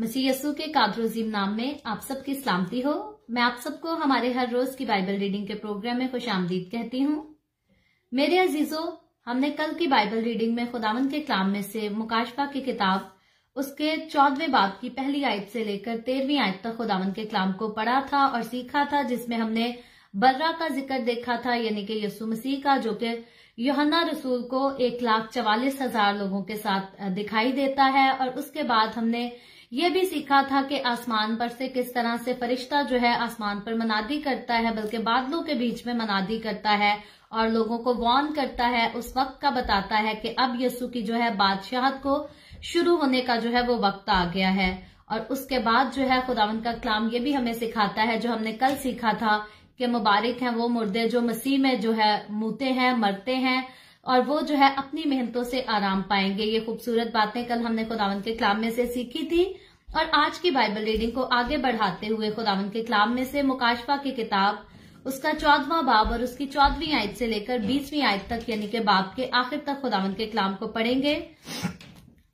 मसीह यसु के कागरोजीम नाम में आप सबकी सलामती हो मैं आप सबको हमारे हर रोज की बाइबल रीडिंग के प्रोग्राम में खुश आमदीद कहती हूँ मेरे अजीजो हमने कल की बाइबल रीडिंग में खुदावन के कलाम में से मुकाशफा की किताब उसके चौदवे बाप की पहली आयत से लेकर तेरहवीं आयत तक खुदावन के कलाम को पढ़ा था और सीखा था जिसमें हमने बर्रा का जिक्र देखा था यानी कि यसु मसीह का जो कि योहन्ना रसूल को एक लाख चवालीस हजार लोगों के साथ दिखाई देता है और उसके बाद हमने ये भी सीखा था कि आसमान पर से किस तरह से फरिश्ता जो है आसमान पर मनादी करता है बल्कि बादलों के बीच में मनादी करता है और लोगों को वॉर्न करता है उस वक्त का बताता है कि अब यसु की जो है बादशाहत को शुरू होने का जो है वो वक्त आ गया है और उसके बाद जो है खुदावन का कलाम ये भी हमें सिखाता है जो हमने कल सीखा था कि मुबारक हैं वो मुर्दे जो मसीह में जो है मुते हैं मरते हैं और वो जो है अपनी मेहनतों से आराम पाएंगे ये खूबसूरत बातें कल हमने खुदावन के कलाम में से सीखी थी और आज की बाइबल रीडिंग को आगे बढ़ाते हुए खुदावन के कलाम में से मुकाशफा की किताब उसका चौदवा बाब और उसकी चौदहवीं आयत से लेकर बीसवीं आयत तक यानी के बाब के आखिर तक खुदावन के कलाम को पढ़ेंगे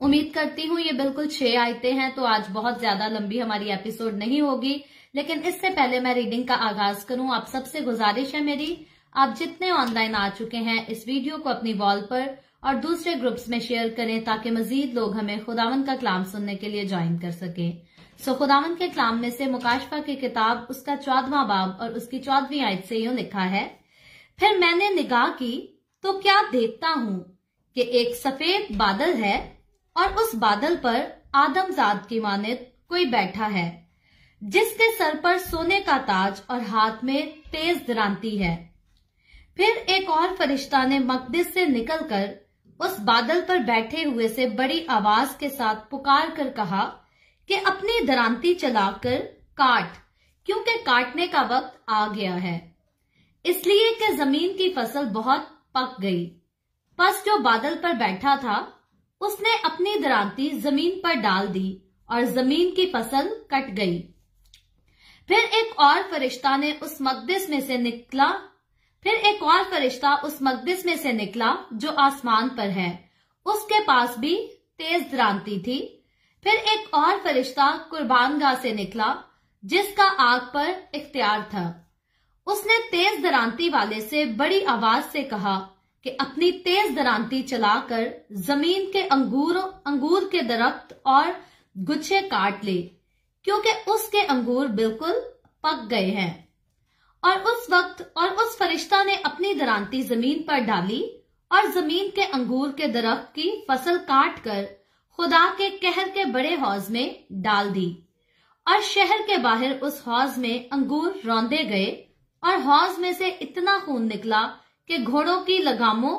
उम्मीद करती हूँ ये बिल्कुल छह आयतें हैं तो आज बहुत ज्यादा लंबी हमारी एपिसोड नहीं होगी लेकिन इससे पहले मैं रीडिंग का आगाज करूं आप सबसे गुजारिश है मेरी आप जितने ऑनलाइन आ चुके हैं इस वीडियो को अपनी वॉल पर और दूसरे ग्रुप्स में शेयर करें ताकि मजीद लोग हमें खुदावन का कलाम सुनने के लिए ज्वाइन कर सके सो खुदावन के कलाम में से मुकाशफा की किताब उसका चौदवा बाब और उसकी चौदवी आयत से यूं लिखा है फिर मैंने निगाह की तो क्या देखता हूँ कि एक सफेद बादल है और उस बादल पर आदमजाद की मानित कोई बैठा है जिसके सर पर सोने का ताज और हाथ में तेज दरांती है फिर एक और फरिश्ता ने मकदिस से निकलकर उस बादल पर बैठे हुए से बड़ी आवाज के साथ पुकार कर कहा कि अपनी दरांती चलाकर काट क्योंकि काटने का वक्त आ गया है इसलिए कि जमीन की फसल बहुत पक गई बस जो बादल पर बैठा था उसने अपनी दरांती जमीन पर डाल दी और जमीन की फसल कट गई फिर एक और फरिश्ता ने उस मकदिस में से निकला फिर एक और फरिश्ता उस मकदिस में से निकला जो आसमान पर है उसके पास भी तेज द्रांति थी फिर एक और फरिश्ता कुर्बान गाह से निकला जिसका आग पर इख्तियार था उसने तेज दरांती वाले से बड़ी आवाज से कहा कि अपनी तेज दरांती चलाकर जमीन के अंगूरों अंगूर के दरख्त और गुच्छे काट ले क्योंकि उसके अंगूर बिल्कुल पक गए हैं और उस वक्त और उस फरिश्ता ने अपनी दरांती जमीन पर डाली और जमीन के अंगूर के दरख्त की फसल काट कर खुदा के कहर के बड़े हौज में डाल दी और शहर के बाहर उस हौज में अंगूर रौंदे गए और हौज में से इतना खून निकला कि घोड़ों की लगामों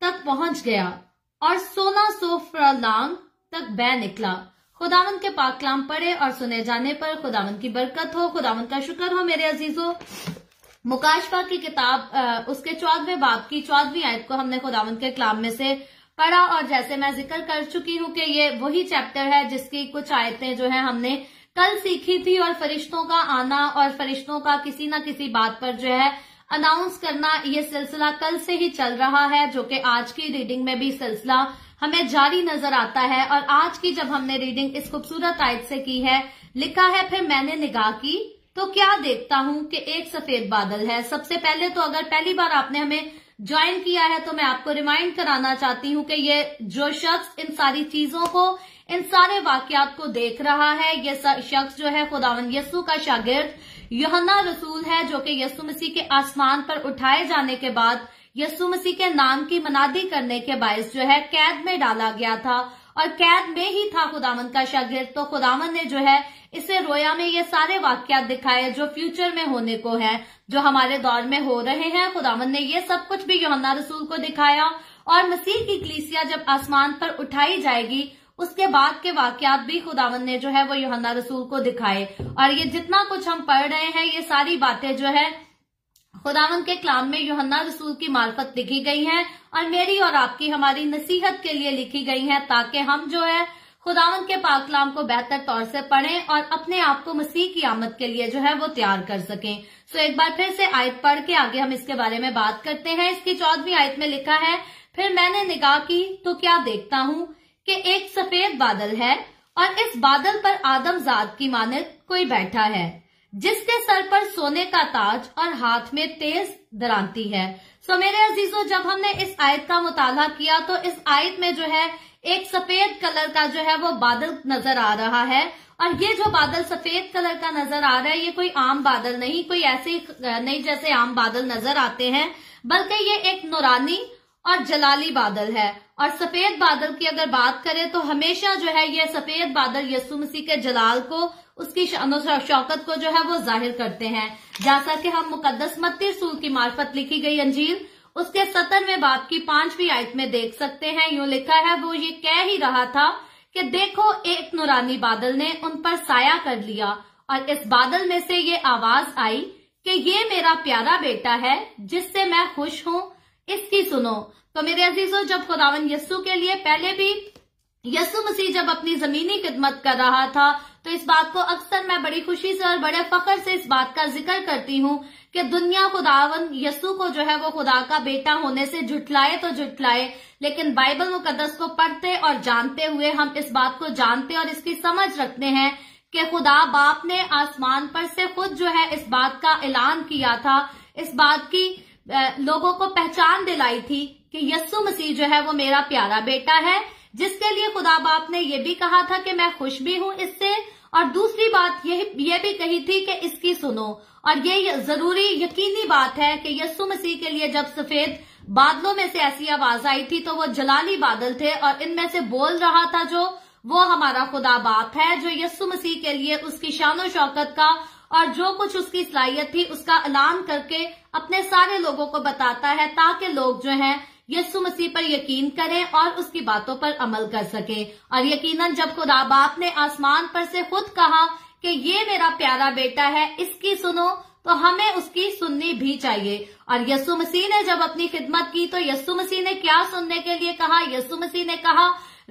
तक पहुंच गया और सोलह सौ फलांग तक बह निकला खुदावन के पाक कलाम पढ़े और सुने जाने पर खुदावन की बरकत हो खुदावन का शुक्र हो मेरे अजीजों मुकाशवा की किताब उसके चौदहवें बाप की चौदहवीं आयत को हमने खुदावन के कलाम में से पढ़ा और जैसे मैं जिक्र कर चुकी हूँ कि ये वही चैप्टर है जिसकी कुछ आयतें जो है हमने कल सीखी थी और फरिश्तों का आना और फरिश्तों का किसी ना किसी बात पर जो है अनाउंस करना ये सिलसिला कल से ही चल रहा है जो कि आज की रीडिंग में भी सिलसिला हमें जारी नजर आता है और आज की जब हमने रीडिंग इस खूबसूरत आयत से की है लिखा है फिर मैंने निगाह की तो क्या देखता हूं कि एक सफेद बादल है सबसे पहले तो अगर पहली बार आपने हमें ज्वाइन किया है तो मैं आपको रिमाइंड कराना चाहती हूँ कि ये जो शख्स इन सारी चीजों को इन सारे वाकयात को देख रहा है ये शख्स जो है खुदावन यस्सू का शागिर्द यहना रसूल है जो कि यसु मसीह के आसमान पर उठाए जाने के बाद यसु मसीह के नाम की मनादी करने के बायस जो है कैद में डाला गया था और कैद में ही था खुदामन का शागिर तो खुदामन ने जो है इसे रोया में ये सारे वाक्यात दिखाए जो फ्यूचर में होने को है जो हमारे दौर में हो रहे हैं खुदामन ने ये सब कुछ भी योहन्ना रसूल को दिखाया और मसीह की कलीसिया जब आसमान पर उठाई जाएगी उसके बाद के वाकत भी खुदावन ने जो है वो योहन्ना रसूल को दिखाए और ये जितना कुछ हम पढ़ रहे हैं ये सारी बातें जो है खुदावन के कलाम में योहना रसूल की मार्फत लिखी गई हैं और मेरी और आपकी हमारी नसीहत के लिए लिखी गई हैं ताकि हम जो है खुदावन के पाक कलाम को बेहतर तौर से पढ़ें और अपने आप को मसीह की आमद के लिए जो है वो तैयार कर सकें सो एक बार फिर से आयत पढ़ के आगे हम इसके बारे में बात करते हैं इसकी चौदहवीं आयत में लिखा है फिर मैंने निगाह की तो क्या देखता हूँ कि एक सफेद बादल है और इस बादल पर आदमजात की मानद कोई बैठा है जिसके सर पर सोने का ताज और हाथ में तेज दरांती है सो मेरे अजीजों जब हमने इस आयत का मुताला किया तो इस आयत में जो है एक सफेद कलर का जो है वो बादल नजर आ रहा है और ये जो बादल सफेद कलर का नजर आ रहा है ये कोई आम बादल नहीं कोई ऐसे नहीं जैसे आम बादल नजर आते हैं बल्कि ये एक नुरानी और जलाली बादल है और सफेद बादल की अगर बात करें तो हमेशा जो है ये सफेद बादल यसु मसीह के जलाल को उसकी शौकत को जो है वो जाहिर करते हैं जैसा कि हम मुकदस मत्ती रसूल की मार्फत लिखी गई अंजील उसके में बाप की पांचवी आयत में देख सकते हैं यूं लिखा है वो ये कह ही रहा था कि देखो एक नुरानी बादल ने उन पर साया कर लिया और इस बादल में से ये आवाज आई कि ये मेरा प्यारा बेटा है जिससे मैं खुश हूँ इसकी सुनो तो मेरे अजीजों जब खुदावन यस्सु के लिए पहले भी यसु मसीह जब अपनी जमीनी खिदमत कर रहा था तो इस बात को अक्सर मैं बड़ी खुशी से और बड़े फखर से इस बात का जिक्र करती हूँ कि दुनिया खुदावन यस्सू को जो है वो खुदा का बेटा होने से झुटलाए तो झुठलाए लेकिन बाइबल मुकदस को पढ़ते और जानते हुए हम इस बात को जानते और इसकी समझ रखते हैं कि खुदा बाप ने आसमान पर से खुद जो है इस बात का ऐलान किया था इस बात की लोगों को पहचान दिलाई थी कि यस्सु मसीह जो है वो मेरा प्यारा बेटा है जिसके लिए खुदा बाप ने यह भी कहा था कि मैं खुश भी हूं इससे और दूसरी बात यह भी कही थी कि इसकी सुनो और ये जरूरी यकीनी बात है कि यस्सु मसीह के लिए जब सफेद बादलों में से ऐसी आवाज आई थी तो वो जलाली बादल थे और इनमें से बोल रहा था जो वो हमारा खुदा बाप है जो यस्सु मसीह के लिए उसकी शान शौकत का और जो कुछ उसकी सलाहियत थी उसका ऐलान करके अपने सारे लोगों को बताता है ताकि लोग जो हैं यस्सु मसीह पर यकीन करें और उसकी बातों पर अमल कर सकें और यकीनन जब खुदा बाप ने आसमान पर से खुद कहा कि ये मेरा प्यारा बेटा है इसकी सुनो तो हमें उसकी सुननी भी चाहिए और यस्सु मसीह ने जब अपनी खिदमत की तो यस्सु मसीह ने क्या सुनने के लिए कहा यस्सु मसीह ने कहा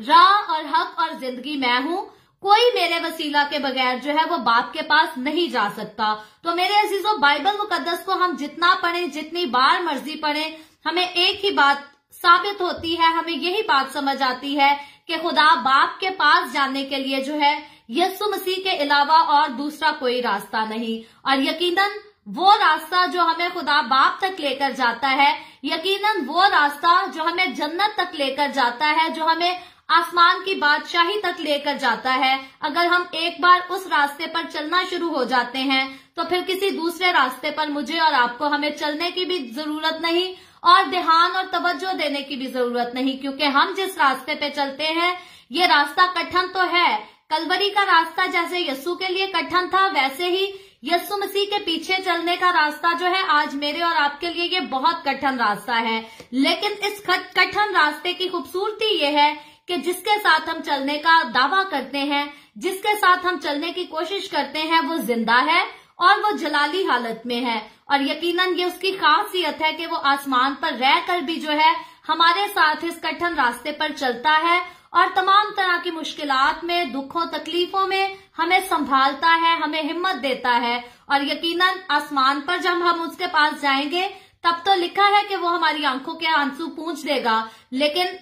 राह और हक और जिंदगी मैं हूं कोई मेरे वसीला के बगैर जो है वो बाप के पास नहीं जा सकता तो मेरे अजीजों बाइबल मुकदस को हम जितना पढ़ें जितनी बार मर्जी पढ़ें हमें एक ही बात साबित होती है हमें यही बात समझ आती है कि खुदा बाप के पास जाने के लिए जो है यस्सु मसीह के अलावा और दूसरा कोई रास्ता नहीं और यकीनन वो रास्ता जो हमें खुदा बाप तक लेकर जाता है यकीनन वो रास्ता जो हमें जन्नत तक लेकर जाता है जो हमें आसमान की बादशाही तक लेकर जाता है अगर हम एक बार उस रास्ते पर चलना शुरू हो जाते हैं तो फिर किसी दूसरे रास्ते पर मुझे और आपको हमें चलने की भी जरूरत नहीं और ध्यान और तवज्जो देने की भी जरूरत नहीं क्योंकि हम जिस रास्ते पे चलते हैं ये रास्ता कठिन तो है कलवरी का रास्ता जैसे यस्सु के लिए कठिन था वैसे ही यस्सु मसीह के पीछे चलने का रास्ता जो है आज मेरे और आपके लिए ये बहुत कठिन रास्ता है लेकिन इस कठिन रास्ते की खूबसूरती ये है कि जिसके साथ हम चलने का दावा करते हैं जिसके साथ हम चलने की कोशिश करते हैं वो जिंदा है और वो जलाली हालत में है और यकीनन ये उसकी खासियत है कि वो आसमान पर रह कर भी जो है हमारे साथ इस कठिन रास्ते पर चलता है और तमाम तरह की मुश्किल में दुखों तकलीफों में हमें संभालता है हमें हिम्मत देता है और यकीनन आसमान पर जब हम उसके पास जाएंगे तब तो लिखा है कि वो हमारी आंखों के आंसू पूछ देगा लेकिन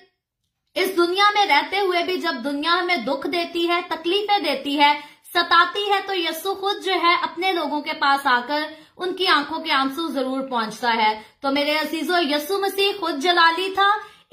इस दुनिया में रहते हुए भी जब दुनिया हमें दुख देती है तकलीफें देती है सताती है तो यस्सु खुद जो है अपने लोगों के पास आकर उनकी आंखों के आंसू जरूर पहुंचता है तो मेरे अजीजों यस्सु मसीह खुद जलाली था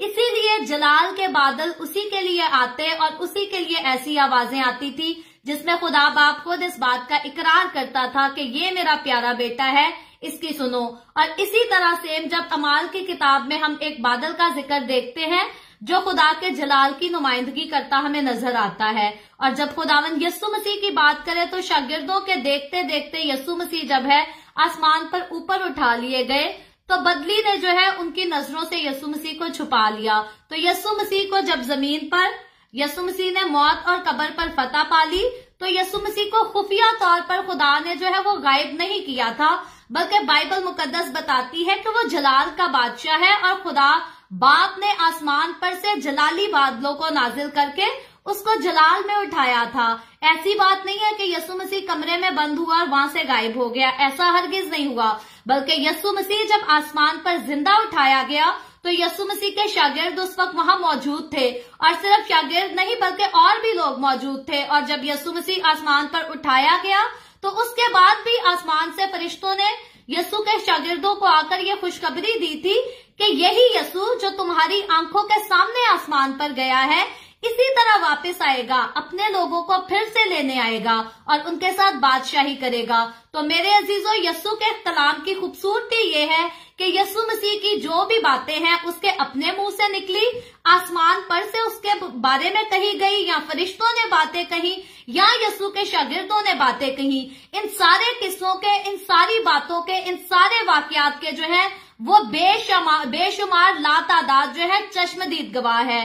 इसीलिए जलाल के बादल उसी के लिए आते और उसी के लिए ऐसी आवाजें आती थी जिसमें खुदा बाप खुद इस बात का इकरार करता था कि ये मेरा प्यारा बेटा है इसकी सुनो और इसी तरह से जब अमाल की किताब में हम एक बादल का जिक्र देखते हैं जो खुदा के जलाल की नुमाइंदगी करता हमें नजर आता है और जब खुदावन यस्सु मसीह की बात करें तो शागिर्दों के देखते देखते यस्सु मसीह जब है आसमान पर ऊपर उठा लिए गए तो बदली ने जो है उनकी नजरों से यसु मसीह को छुपा लिया तो यसु मसीह को जब जमीन पर यसु मसीह ने मौत और कब्र पर फतह पाली तो यसु मसीह को खुफिया तौर पर खुदा ने जो है वो गायब नहीं किया था बल्कि बाइबल मुकद्दस बताती है कि वो जलाल का बादशाह है और खुदा बाप ने आसमान पर से जलाली बादलों को नाजिल करके उसको जलाल में उठाया था ऐसी बात नहीं है कि यसु मसीह कमरे में बंद हुआ और वहां से गायब हो गया ऐसा हरगिज नहीं हुआ बल्कि यसु मसीह जब आसमान पर जिंदा उठाया गया तो यसु मसीह के शागिर्द उस वक्त वहां मौजूद थे और सिर्फ शागिर्द नहीं बल्कि और भी लोग मौजूद थे और जब यसु मसीह आसमान पर उठाया गया तो उसके बाद भी आसमान से फरिश्तों ने यसु के शागिर्दों को आकर ये खुशखबरी दी थी कि यही यसु जो तुम्हारी आंखों के सामने आसमान पर गया है इसी तरह वापस आएगा अपने लोगों को फिर से लेने आएगा और उनके साथ बादशाही करेगा तो मेरे अजीजों यस्सु के कलाम की खूबसूरती ये है कि यस्सु मसीह की जो भी बातें हैं उसके अपने मुंह से निकली आसमान पर से उसके बारे में कही गई या फरिश्तों ने बातें कही या यसु के शागिर्दों ने बातें कही इन सारे किस्सों के इन सारी बातों के इन सारे वाकियात के जो है वो बेशुमार बेशुमार लातादाद जो है चश्मदीद गवाह है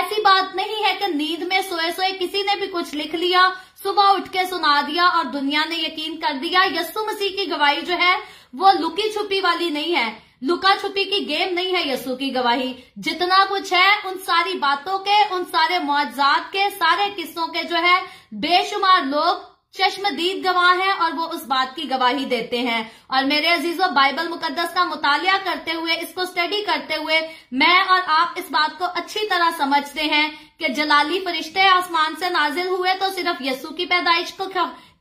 ऐसी बात नहीं है कि नींद में सोए सोए किसी ने भी कुछ लिख लिया सुबह उठ के सुना दिया और दुनिया ने यकीन कर दिया यस्सु मसीह की गवाही जो है वो लुकी छुपी वाली नहीं है लुका छुपी की गेम नहीं है यस्सु की गवाही जितना कुछ है उन सारी बातों के उन सारे मुआजात के सारे किस्सों के जो है बेशुमार लोग चश्मदीद गवाह हैं और वो उस बात की गवाही देते हैं और मेरे अजीजों बाइबल मुकद्दस का मुतालिया करते हुए इसको स्टडी करते हुए मैं और आप इस बात को अच्छी तरह समझते हैं कि जलाली फरिश्ते आसमान से नाजिल हुए तो सिर्फ यसु की पैदाइश को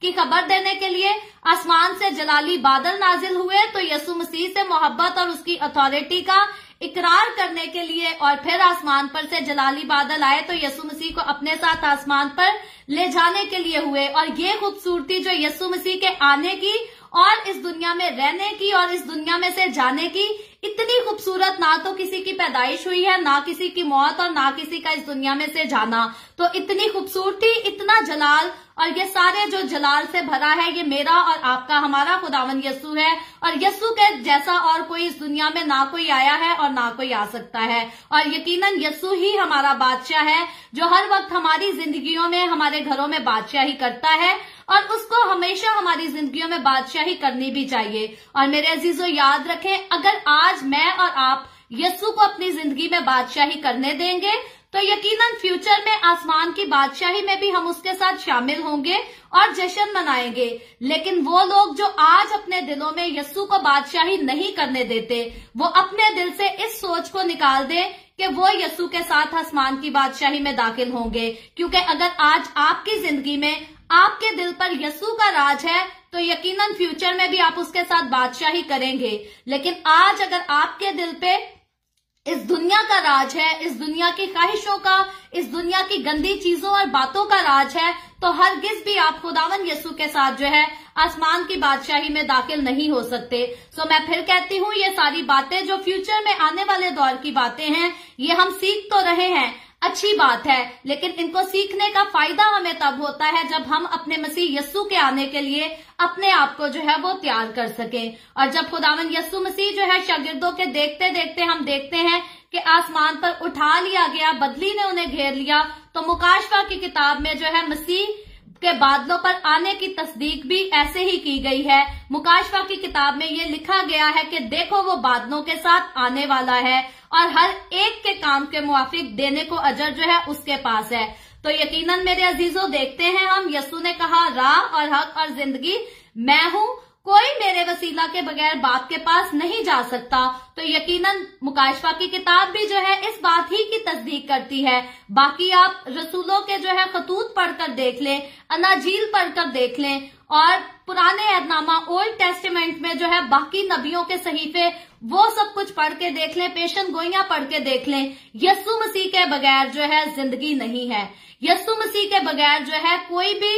की खबर देने के लिए आसमान से जलाली बादल नाजिल हुए तो यसु मसीह से मोहब्बत और उसकी अथॉरिटी का इकरार करने के लिए और फिर आसमान पर से जलाली बादल आए तो यसु मसीह को अपने साथ आसमान पर ले जाने के लिए हुए और ये खूबसूरती जो यसु मसीह के आने की और इस दुनिया में रहने की और इस दुनिया में से जाने की इतनी खूबसूरत ना तो किसी की पैदाइश हुई है ना किसी की मौत और ना किसी का इस दुनिया में से जाना तो इतनी खूबसूरती इतना जलाल और ये सारे जो जलाल से भरा है ये मेरा और आपका हमारा खुदावन यस्सु है और यस्सु के जैसा और कोई इस दुनिया में ना कोई आया है और ना कोई आ सकता है और यकीनन यस्सु ही हमारा बादशाह है जो हर वक्त हमारी जिंदगियों में हमारे घरों में बादशाह ही करता है और उसको हमेशा हमारी जिंदगियों में बादशाही करनी भी चाहिए और मेरे अजीजों याद रखें अगर आज मैं और आप यस्सु को अपनी जिंदगी में बादशाही करने देंगे तो यकीनन फ्यूचर में आसमान की बादशाही में भी हम उसके साथ शामिल होंगे और जश्न मनाएंगे लेकिन वो लोग जो आज अपने दिलों में यस्सु को बादशाही नहीं करने देते वो अपने दिल से इस सोच को निकाल दें कि वो यस्सु के साथ आसमान की बादशाही में दाखिल होंगे क्योंकि अगर आज आपकी जिंदगी में आपके दिल पर यसु का राज है तो यकीनन फ्यूचर में भी आप उसके साथ बादशाही करेंगे लेकिन आज अगर आपके दिल पे इस दुनिया का राज है इस दुनिया की ख्वाहिशों का इस दुनिया की गंदी चीजों और बातों का राज है तो हर गिज भी आप खुदावन यसु के साथ जो है आसमान की बादशाही में दाखिल नहीं हो सकते सो मैं फिर कहती हूँ ये सारी बातें जो फ्यूचर में आने वाले दौर की बातें हैं ये हम सीख तो रहे हैं अच्छी बात है लेकिन इनको सीखने का फायदा हमें तब होता है जब हम अपने मसीह यस्सु के आने के लिए अपने आप को जो है वो तैयार कर सके और जब खुदावन यस्सु मसीह जो है शागिर्दों के देखते देखते हम देखते हैं कि आसमान पर उठा लिया गया बदली ने उन्हें घेर लिया तो मुकाशवा की किताब में जो है मसीह के बादलों पर आने की तस्दीक भी ऐसे ही की गई है मुकाशवा की किताब में ये लिखा गया है कि देखो वो बादलों के साथ आने वाला है और हर एक के काम के मुआफिक देने को अजर जो है उसके पास है तो यकीनन मेरे अजीजों देखते हैं हम यसु ने कहा राह और हक और जिंदगी मैं हूं कोई मेरे वसीला के बगैर बाप के पास नहीं जा सकता तो यकीनन मुकाशवा की किताब भी जो है इस बात ही की तस्दीक करती है बाकी आप रसूलों के जो है खतूत पढ़कर देख लें अनाजील पढ़कर देख लें और पुराने ऐदनामा ओल्ड टेस्टमेंट में जो है बाकी नबियों के सहीफे वो सब कुछ पढ़ के देख लें पेशन गोइया पढ़ के देख लें यस्सु मसीह के बगैर जो है जिंदगी नहीं है यस्सु मसीह के बगैर जो है कोई भी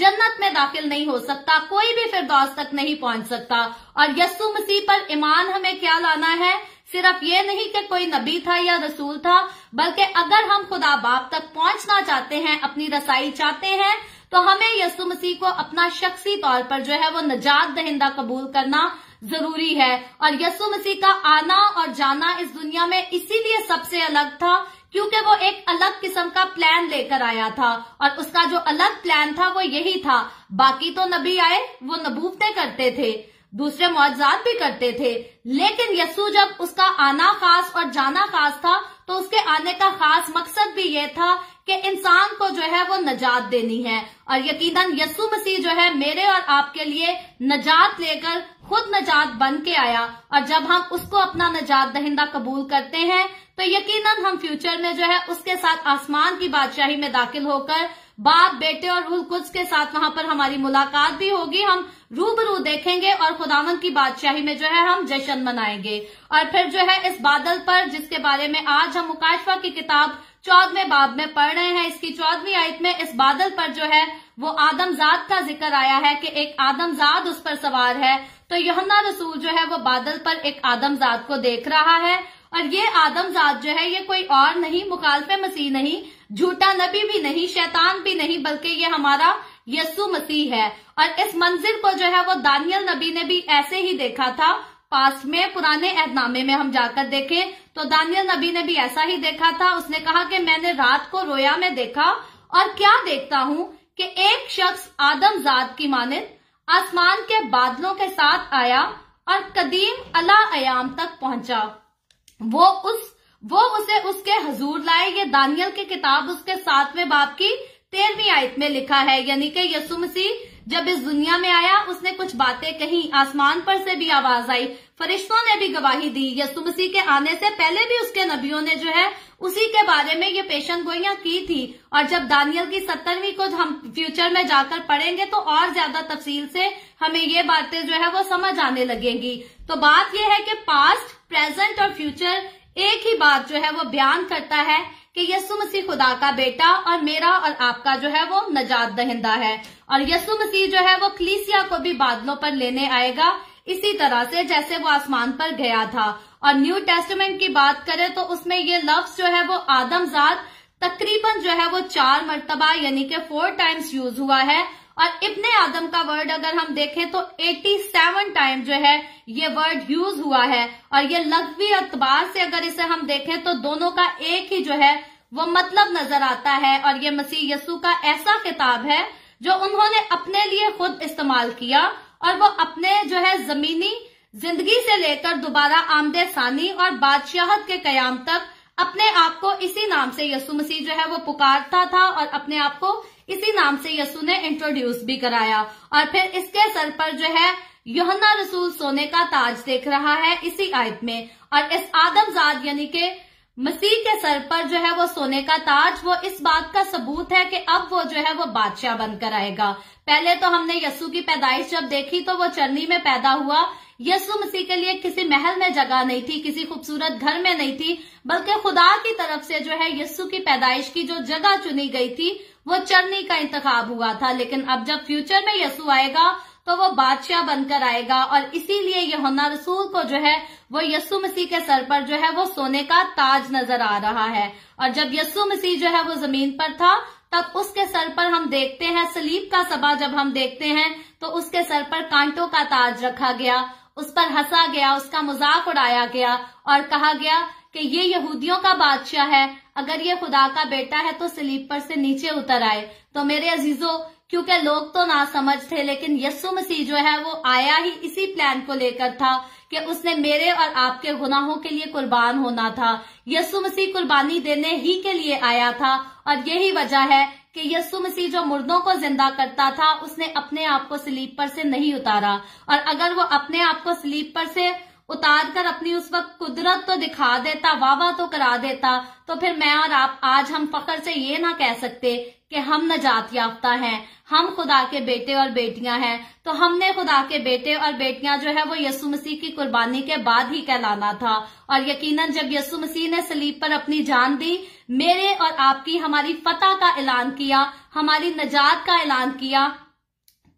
जन्नत में दाखिल नहीं हो सकता कोई भी फिरदौस तक नहीं पहुंच सकता और यस्सु मसीह पर ईमान हमें क्या लाना है सिर्फ ये नहीं कि कोई नबी था या रसूल था बल्कि अगर हम खुदा बाप तक पहुंचना चाहते हैं अपनी रसाई चाहते हैं तो हमें यस्सु मसीह को अपना शख्सी तौर पर जो है वो नजात दहिंदा कबूल करना जरूरी है और यसु मसीह का आना और जाना इस दुनिया में इसीलिए सबसे अलग था क्योंकि वो एक अलग किस्म का प्लान लेकर आया था और उसका जो अलग प्लान था वो यही था बाकी तो नबी आए वो नबूबते करते थे दूसरे मुआजात भी करते थे लेकिन यसु जब उसका आना खास और जाना खास था तो उसके आने का खास मकसद भी ये था कि इंसान को जो है वो नजात देनी है और यकीनन यसु मसीह जो है मेरे और आपके लिए नजात लेकर खुद नजात बन के आया और जब हम उसको अपना नजात दहिंदा कबूल करते हैं तो यकीनन हम फ्यूचर में जो है उसके साथ आसमान की बादशाही में दाखिल होकर बाप बेटे और रूह कुछ के साथ वहां पर हमारी मुलाकात भी होगी हम रूबरू देखेंगे और खुदावन की बादशाही में जो है हम जश्न मनाएंगे और फिर जो है इस बादल पर जिसके बारे में आज हम मुकाशवा की किताब चौदवे बाब में पढ़ रहे हैं इसकी चौदहवीं आयत में इस बादल पर जो है वो आदमजाद का जिक्र आया है कि एक आदमजाद उस पर सवार है तो यमुना रसूल जो है वो बादल पर एक आदमजात को देख रहा है और ये आदमजात जो है ये कोई और नहीं मुखालफ मसीह नहीं झूठा नबी भी नहीं शैतान भी नहीं बल्कि ये हमारा यसु मसीह है और इस मंजिल को जो है वो दानियल नबी ने भी ऐसे ही देखा था पास में पुराने ऐदनामे में हम जाकर देखें तो दानियल नबी ने भी ऐसा ही देखा था उसने कहा कि मैंने रात को रोया में देखा और क्या देखता हूँ कि एक शख्स आदमजात की माने आसमान के बादलों के साथ आया और कदीम अला अयाम तक पहुंचा वो उस वो उसे उसके हजूर लाए ये दानियल की किताब उसके सातवें बाप की तेरहवीं आयत में लिखा है यानी कि यसु मसीह जब इस दुनिया में आया उसने कुछ बातें कही आसमान पर से भी आवाज आई फरिश्तों ने भी गवाही दी यसु मसीह के आने से पहले भी उसके नबियों ने जो है उसी के बारे में ये पेशन गोइया की थी और जब दानियल की सत्तरवीं को हम फ्यूचर में जाकर पढ़ेंगे तो और ज्यादा तफसील से हमें ये बातें जो है वो समझ आने लगेंगी तो बात यह है कि पास्ट प्रेजेंट और फ्यूचर एक ही बात जो है वो बयान करता है कि यसु मसीह खुदा का बेटा और मेरा और आपका जो है वो नजात दहिंदा है और यसु मसीह जो है वो क्लीसिया को भी बादलों पर लेने आएगा इसी तरह से जैसे वो आसमान पर गया था और न्यू टेस्टमेंट की बात करें तो उसमें ये लफ्ज जो है वो आदमजात तकरीबन जो है वो चार मरतबा यानी कि फोर टाइम्स यूज हुआ है और इब्ने आदम का वर्ड अगर हम देखें तो 87 टाइम जो है ये वर्ड यूज हुआ है और ये लघवी अतबार से अगर इसे हम देखें तो दोनों का एक ही जो है वो मतलब नजर आता है और ये मसीह यसु का ऐसा किताब है जो उन्होंने अपने लिए खुद इस्तेमाल किया और वो अपने जो है जमीनी जिंदगी से लेकर दोबारा आमदे सानी और बादशाहत के कयाम तक अपने आप को इसी नाम से यसु मसीह जो है वो पुकारता था और अपने आप को इसी नाम से यसु ने इंट्रोड्यूस भी कराया और फिर इसके सर पर जो है योहना रसूल सोने का ताज देख रहा है इसी आयत में और इस आदमजाद यानी के मसीह के सर पर जो है वो सोने का ताज वो इस बात का सबूत है कि अब वो जो है वो बादशाह बनकर आएगा पहले तो हमने यसु की पैदाइश जब देखी तो वो चरनी में पैदा हुआ यसु मसीह के लिए किसी महल में जगह नहीं थी किसी खूबसूरत घर में नहीं थी बल्कि खुदा की तरफ से जो है यस्सु की पैदाइश की जो जगह चुनी गई थी वो चरनी का इंतखाब हुआ था लेकिन अब जब फ्यूचर में यसु आएगा तो वो बादशाह बनकर आएगा और इसीलिए यहोना रसूल को जो है वो यस्सु मसीह के सर पर जो है वो सोने का ताज नजर आ रहा है और जब यस्सु मसीह जो है वो जमीन पर था तब उसके सर पर हम देखते हैं सलीब का सबा जब हम देखते हैं तो उसके सर पर कांटों का ताज रखा गया उस पर हंसा गया उसका मजाक उड़ाया गया और कहा गया कि ये यहूदियों का बादशाह है अगर ये खुदा का बेटा है तो स्लीपर से नीचे उतर आए तो मेरे अजीजों क्योंकि लोग तो ना समझ थे लेकिन यस्सु मसीह जो है वो आया ही इसी प्लान को लेकर था कि उसने मेरे और आपके गुनाहों के लिए कुर्बान होना था यस्सु मसीह कुर्बानी देने ही के लिए आया था और यही वजह है कि यस्सु मसीह जो मुर्दों को जिंदा करता था उसने अपने आप को स्लीप पर से नहीं उतारा और अगर वो अपने आप को स्लीप पर से उतार कर अपनी उस वक्त कुदरत तो दिखा देता वाहवा तो करा देता तो फिर मैं और आप आज हम फखर से ये ना कह सकते कि हम नजात याफ्ता हैं हम खुदा के बेटे और बेटियां हैं तो हमने खुदा के बेटे और बेटियां जो है वो यसु मसीह की कुर्बानी के बाद ही कहलाना था और यकीनन जब यसु मसीह ने सलीब पर अपनी जान दी मेरे और आपकी हमारी फतह का ऐलान किया हमारी नजात का ऐलान किया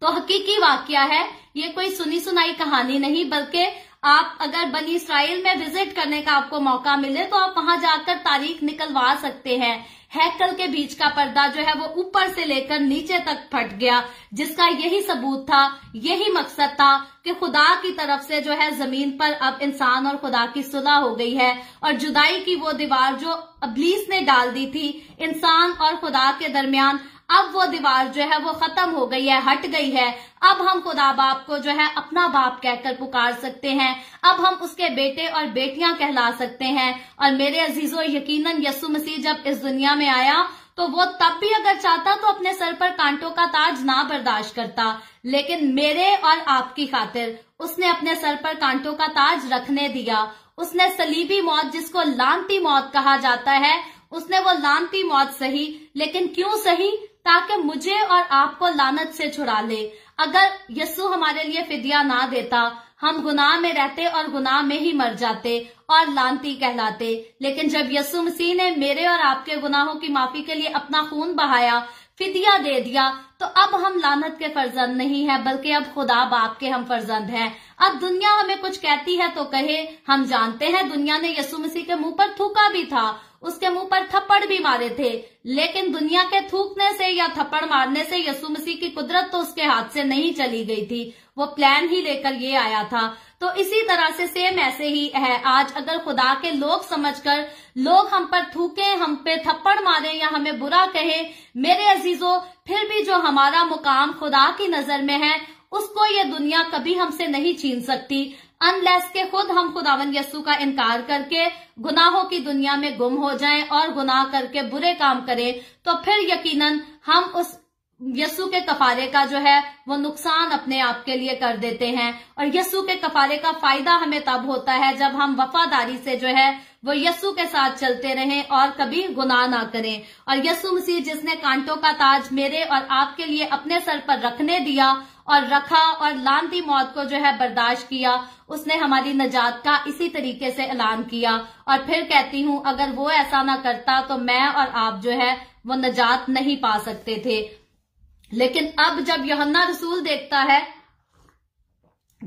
तो हकीकी वाक्य है ये कोई सुनी सुनाई कहानी नहीं बल्कि आप अगर बनी इसराइल में विजिट करने का आपको मौका मिले तो आप वहां जाकर तारीख निकलवा सकते हैं हैकल के बीच का पर्दा जो है वो ऊपर से लेकर नीचे तक फट गया जिसका यही सबूत था यही मकसद था कि खुदा की तरफ से जो है जमीन पर अब इंसान और खुदा की सुलह हो गई है और जुदाई की वो दीवार जो अबलीस ने डाल दी थी इंसान और खुदा के दरमियान अब वो दीवार जो है वो खत्म हो गई है हट गई है अब हम खुदा बाप को जो है अपना बाप कहकर पुकार सकते हैं अब हम उसके बेटे और बेटियां कहला सकते हैं और मेरे अजीजों यकीनन यसु मसीह जब इस दुनिया में आया तो वो तब भी अगर चाहता तो अपने सर पर कांटों का ताज ना बर्दाश्त करता लेकिन मेरे और आपकी खातिर उसने अपने सर पर कांटों का ताज रखने दिया उसने सलीबी मौत जिसको लानती मौत कहा जाता है उसने वो लानती मौत सही लेकिन क्यों सही ताकि मुझे और आपको लानत से छुड़ा ले अगर यस्सु हमारे लिए फिदिया ना देता हम गुनाह में रहते और गुनाह में ही मर जाते और लानती कहलाते लेकिन जब यसु मसीह ने मेरे और आपके गुनाहों की माफी के लिए अपना खून बहाया फिदिया दे दिया तो अब हम लानत के फर्जंद नहीं है बल्कि अब खुदा बाप के हम फर्जंद हैं अब दुनिया हमें कुछ कहती है तो कहे हम जानते हैं दुनिया ने यसु मसीह के मुंह पर थूका भी था उसके मुंह पर थप्पड़ भी मारे थे लेकिन दुनिया के थूकने से या थप्पड़ मारने से यसु मसीह की कुदरत तो उसके हाथ से नहीं चली गई थी वो प्लान ही लेकर ये आया था तो इसी तरह से सेम ऐसे ही है आज अगर खुदा के लोग समझकर लोग हम पर थूके हम पे थप्पड़ मारे या हमें बुरा कहे मेरे अजीजों फिर भी जो हमारा मुकाम खुदा की नजर में है उसको ये दुनिया कभी हमसे नहीं छीन सकती अनलेस के खुद हम खुदावन यस्सु का इनकार करके गुनाहों की दुनिया में गुम हो जाएं और गुनाह करके बुरे काम करें तो फिर यकीनन हम उस यसु के कफारे का जो है वो नुकसान अपने आप के लिए कर देते हैं और यसु के कफारे का फायदा हमें तब होता है जब हम वफादारी से जो है वो यस्सु के साथ चलते रहें और कभी गुनाह ना करें और यस्सु मसीह जिसने कांटों का ताज मेरे और आपके लिए अपने सर पर रखने दिया और रखा और लानती मौत को जो है बर्दाश्त किया उसने हमारी नजात का इसी तरीके से ऐलान किया और फिर कहती हूँ अगर वो ऐसा ना करता तो मैं और आप जो है वो नजात नहीं पा सकते थे लेकिन अब जब यहन्ना रसूल देखता है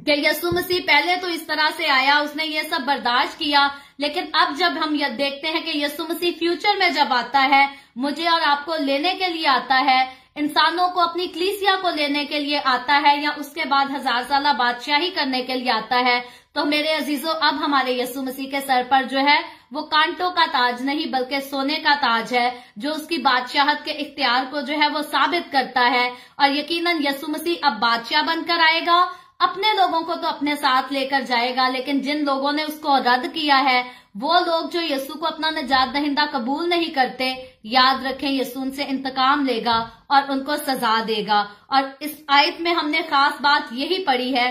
कि यसु मसीह पहले तो इस तरह से आया उसने ये सब बर्दाश्त किया लेकिन अब जब हम देखते हैं कि यसु मसीह फ्यूचर में जब आता है मुझे और आपको लेने के लिए आता है इंसानों को अपनी क्लीसिया को लेने के लिए आता है या उसके बाद हजार साल बादशाही करने के लिए आता है तो मेरे अजीजों अब हमारे यसु मसीह के सर पर जो है वो कांटों का ताज नहीं बल्कि सोने का ताज है जो उसकी बादशाहत के इख्तियार को जो है वो साबित करता है और यकीनन यसु मसीह अब बादशाह बनकर आएगा अपने लोगों को तो अपने साथ लेकर जाएगा लेकिन जिन लोगों ने उसको रद्द किया है वो लोग जो यसु को अपना निजात दहिंदा कबूल नहीं करते याद रखें यस्सु उनसे इंतकाम लेगा और उनको सजा देगा और इस आयत में हमने खास बात यही पढ़ी है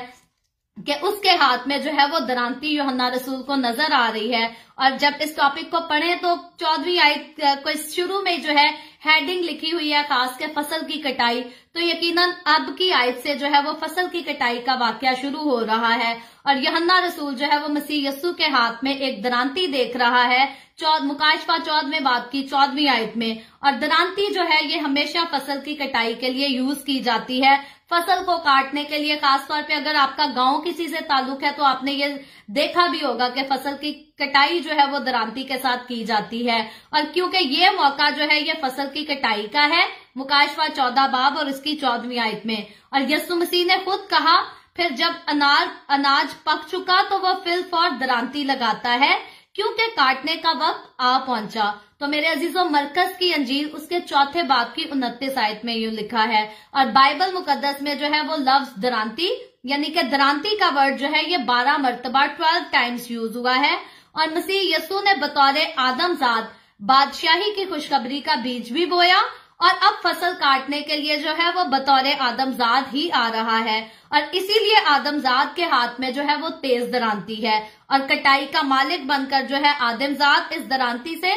कि उसके हाथ में जो है वो दरानती योहन्ना रसूल को नजर आ रही है और जब इस टॉपिक को पढ़े तो चौदहवीं आयत को शुरू में जो है हेडिंग लिखी हुई है खास के फसल की कटाई तो यकीनन अब की आयत से जो है वो फसल की कटाई का वाक्य शुरू हो रहा है और यहन्ना रसूल जो है वो मसीह यस्सू के हाथ में एक दरांती देख रहा है चौदह मुकाशवा चौदहवें बाप की चौदहवीं आयत में और दरांती जो है ये हमेशा फसल की कटाई के लिए यूज की जाती है फसल को काटने के लिए खासतौर पे अगर आपका गांव किसी से ताल्लुक है तो आपने ये देखा भी होगा कि फसल की कटाई जो है वो दरांती के साथ की जाती है और क्योंकि ये मौका जो है ये फसल की कटाई का है मुकाशवा चौदह बाब और उसकी चौदहवीं आयत में और यस्सु मसीह ने खुद कहा फिर जब अनाज अनाज पक चुका तो वह फिल फॉर दरांती लगाता है क्योंकि काटने का वक्त आ पहुंचा तो मेरे अजीजों मरकज की अंजीर उसके चौथे बाप की उनतीस आयत में यूं लिखा है और बाइबल मुकदस में जो है वो लफ्ज दरांती यानी कि दरांती का वर्ड जो है ये बारह मरतबा ट्वेल्व टाइम्स यूज हुआ है और मसीह यसू ने बतौर आदमजाद बादशाही की खुशखबरी का बीज भी बोया और अब फसल काटने के लिए जो है वो बतौर आदमजाद ही आ रहा है और इसीलिए आदमजाद के हाथ में जो है वो तेज दरांती है और कटाई का मालिक बनकर जो है आदमजाद इस दरांती से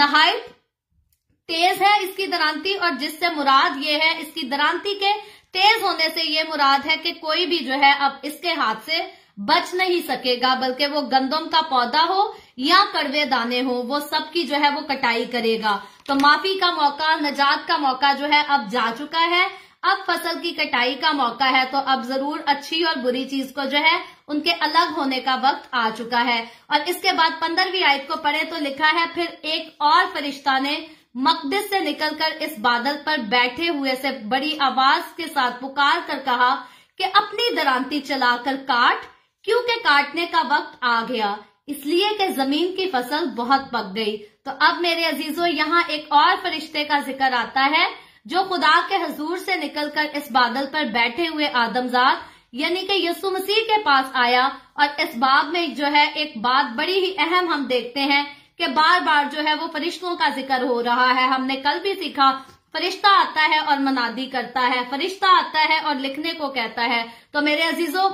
नहाय तेज है इसकी दरांती और जिससे मुराद ये है इसकी दरांती के तेज होने से ये मुराद है कि कोई भी जो है अब इसके हाथ से बच नहीं सकेगा बल्कि वो गंदम का पौधा हो या कड़वे दाने हो वो सबकी जो है वो कटाई करेगा तो माफी का मौका नजात का मौका जो है अब जा चुका है अब फसल की कटाई का मौका है तो अब जरूर अच्छी और बुरी चीज को जो है उनके अलग होने का वक्त आ चुका है और इसके बाद पंद्रहवीं आयत को पढ़े तो लिखा है फिर एक और फरिश्ता ने मकदस से निकलकर इस बादल पर बैठे हुए से बड़ी आवाज के साथ पुकार कर कहा कि अपनी दरांती चलाकर काट क्योंकि काटने का वक्त आ गया इसलिए कि जमीन की फसल बहुत पक गई तो अब मेरे अजीजों यहाँ एक और फरिश्ते का जिक्र आता है जो खुदा के हजूर से निकलकर इस बादल पर बैठे हुए आदमजात यानी कि यसु मसीह के पास आया और इस बाब में जो है एक बात बड़ी ही अहम हम देखते हैं कि बार बार जो है वो फरिश्तों का जिक्र हो रहा है हमने कल भी सीखा फरिश्ता आता है और मनादी करता है फरिश्ता आता है और लिखने को कहता है तो मेरे अजीजों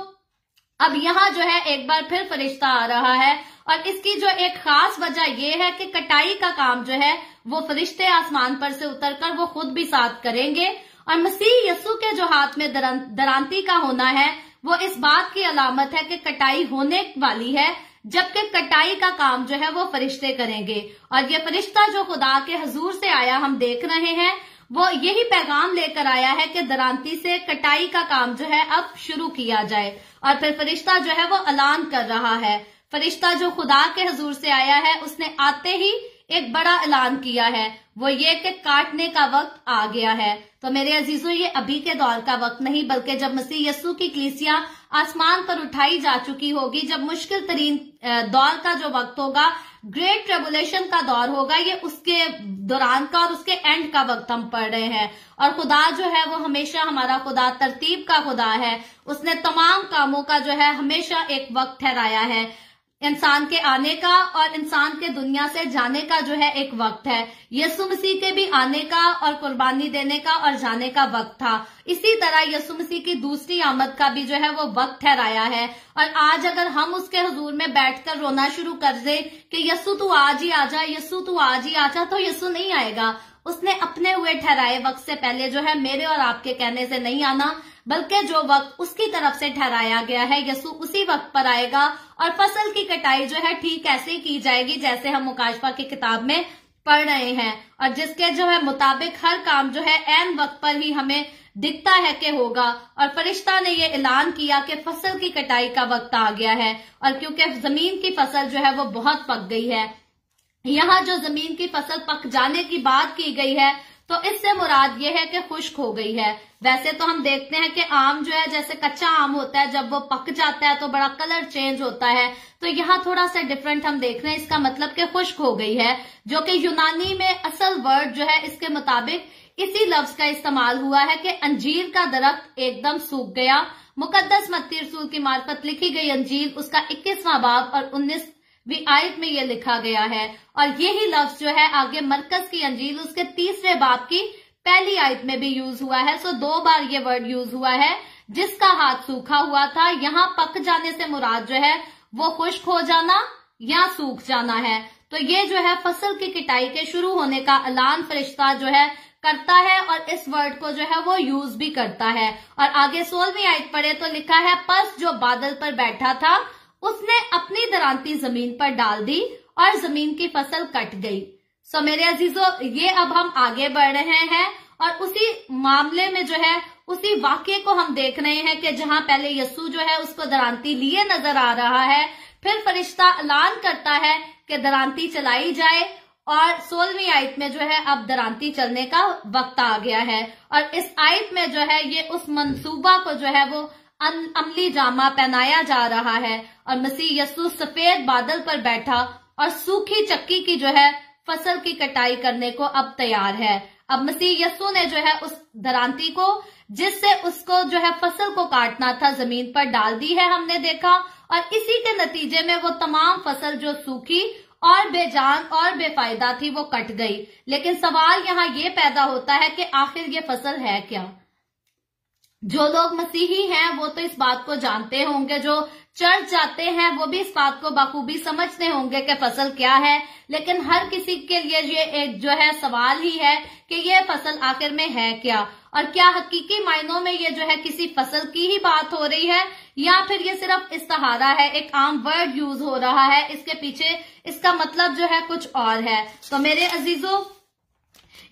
अब यहाँ जो है एक बार फिर फरिश्ता आ रहा है और इसकी जो एक खास वजह यह है कि कटाई का काम जो है वो फरिश्ते आसमान पर से उतरकर वो खुद भी साथ करेंगे और मसीह यसु के जो हाथ में दरांती का होना है वो इस बात की अलामत है कि कटाई होने वाली है जबकि कटाई का काम जो है वो फरिश्ते करेंगे और ये फरिश्ता जो खुदा के हजूर से आया हम देख रहे हैं वो यही पैगाम लेकर आया है कि दरांती से कटाई का काम जो है अब शुरू किया जाए और फिर फरिश्ता जो है वो ऐलान कर रहा है फरिश्ता जो खुदा के हजूर से आया है उसने आते ही एक बड़ा ऐलान किया है वो ये कि काटने का वक्त आ गया है तो मेरे अजीजों ये अभी के दौर का वक्त नहीं बल्कि जब मसीह यस्सु की कलीसिया आसमान पर उठाई जा चुकी होगी जब मुश्किल तरीन दौर का जो वक्त होगा ग्रेट ट्रेबुलेशन का दौर होगा ये उसके दौरान का और उसके एंड का वक्त हम पढ़ रहे हैं और खुदा जो है वो हमेशा हमारा खुदा तरतीब का खुदा है उसने तमाम कामों का जो है हमेशा एक वक्त ठहराया है इंसान के आने का और इंसान के दुनिया से जाने का जो है एक वक्त है यसु मसीह के भी आने का और कुर्बानी देने का और जाने का वक्त था इसी तरह यसु मसीह की दूसरी आमद का भी जो है वो वक्त ठहराया है और आज अगर हम उसके हजूर में बैठकर रोना शुरू कर दे कि यसु तू आज ही आ जा यसु तू आज ही आ जा तो यसु नहीं आएगा उसने अपने हुए ठहराए वक्त से पहले जो है मेरे और आपके कहने से नहीं आना बल्कि जो वक्त उसकी तरफ से ठहराया गया है यसु उसी वक्त पर आएगा और फसल की कटाई जो है ठीक ऐसे की जाएगी जैसे हम मुकाशवा की किताब में पढ़ रहे हैं और जिसके जो है मुताबिक हर काम जो है एन वक्त पर ही हमें दिखता है कि होगा और फरिश्ता ने यह ऐलान किया कि फसल की कटाई का वक्त आ गया है और क्योंकि जमीन की फसल जो है वो बहुत पक गई है यहाँ जो जमीन की फसल पक जाने की बात की गई है तो इससे मुराद ये है कि खुश्क हो गई है वैसे तो हम देखते हैं कि आम जो है जैसे कच्चा आम होता है जब वो पक जाता है तो बड़ा कलर चेंज होता है तो यहाँ थोड़ा सा डिफरेंट हम देख रहे हैं इसका मतलब कि खुश्क हो गई है जो कि यूनानी में असल वर्ड जो है इसके मुताबिक इसी लफ्ज का इस्तेमाल हुआ है कि अंजीर का दरख्त एकदम सूख गया मुकदस मत्ती रसूल की मार्फत लिखी गई अंजीर उसका इक्कीसवां बाब और उन्नीस भी आयत में ये लिखा गया है और यही लफ्ज जो है आगे मरकज की अंजील उसके तीसरे बाप की पहली आयत में भी यूज हुआ है सो दो बार ये वर्ड यूज हुआ है जिसका हाथ सूखा हुआ था यहाँ पक जाने से मुराद जो है वो खुश्क हो जाना या सूख जाना है तो ये जो है फसल की कटाई के शुरू होने का ऐलान फरिश्ता जो है करता है और इस वर्ड को जो है वो यूज भी करता है और आगे सोलहवीं आयत पढ़े तो लिखा है पस जो बादल पर बैठा था उसने अपनी दरांती जमीन पर डाल दी और जमीन की फसल कट गई सो मेरे अजीजों ये अब हम आगे बढ़ रहे हैं और उसी मामले में जो है उसी वाक्य को हम देख रहे हैं कि जहां पहले यस्सु जो है उसको दरांती लिए नजर आ रहा है फिर फरिश्ता ऐलान करता है कि दरांती चलाई जाए और सोलहवीं आयत में जो है अब दरांती चलने का वक्त आ गया है और इस आयत में जो है ये उस मंसूबा को जो है वो अमली जामा पहनाया जा रहा है और मसीह यसु सफेद बादल पर बैठा और सूखी चक्की की जो है फसल की कटाई करने को अब तैयार है अब मसीह यसु ने जो है उस धरांती को जिससे उसको जो है फसल को काटना था जमीन पर डाल दी है हमने देखा और इसी के नतीजे में वो तमाम फसल जो सूखी और बेजान और बेफायदा थी वो कट गई लेकिन सवाल यहाँ ये पैदा होता है कि आखिर ये फसल है क्या जो लोग मसीही हैं वो तो इस बात को जानते होंगे जो चर्च जाते हैं वो भी इस बात को बखूबी समझते होंगे कि फसल क्या है लेकिन हर किसी के लिए ये एक जो है सवाल ही है कि ये फसल आखिर में है क्या और क्या हकीकी मायनों में ये जो है किसी फसल की ही बात हो रही है या फिर ये सिर्फ इस्ताहारा है एक आम वर्ड यूज हो रहा है इसके पीछे इसका मतलब जो है कुछ और है तो मेरे अजीजों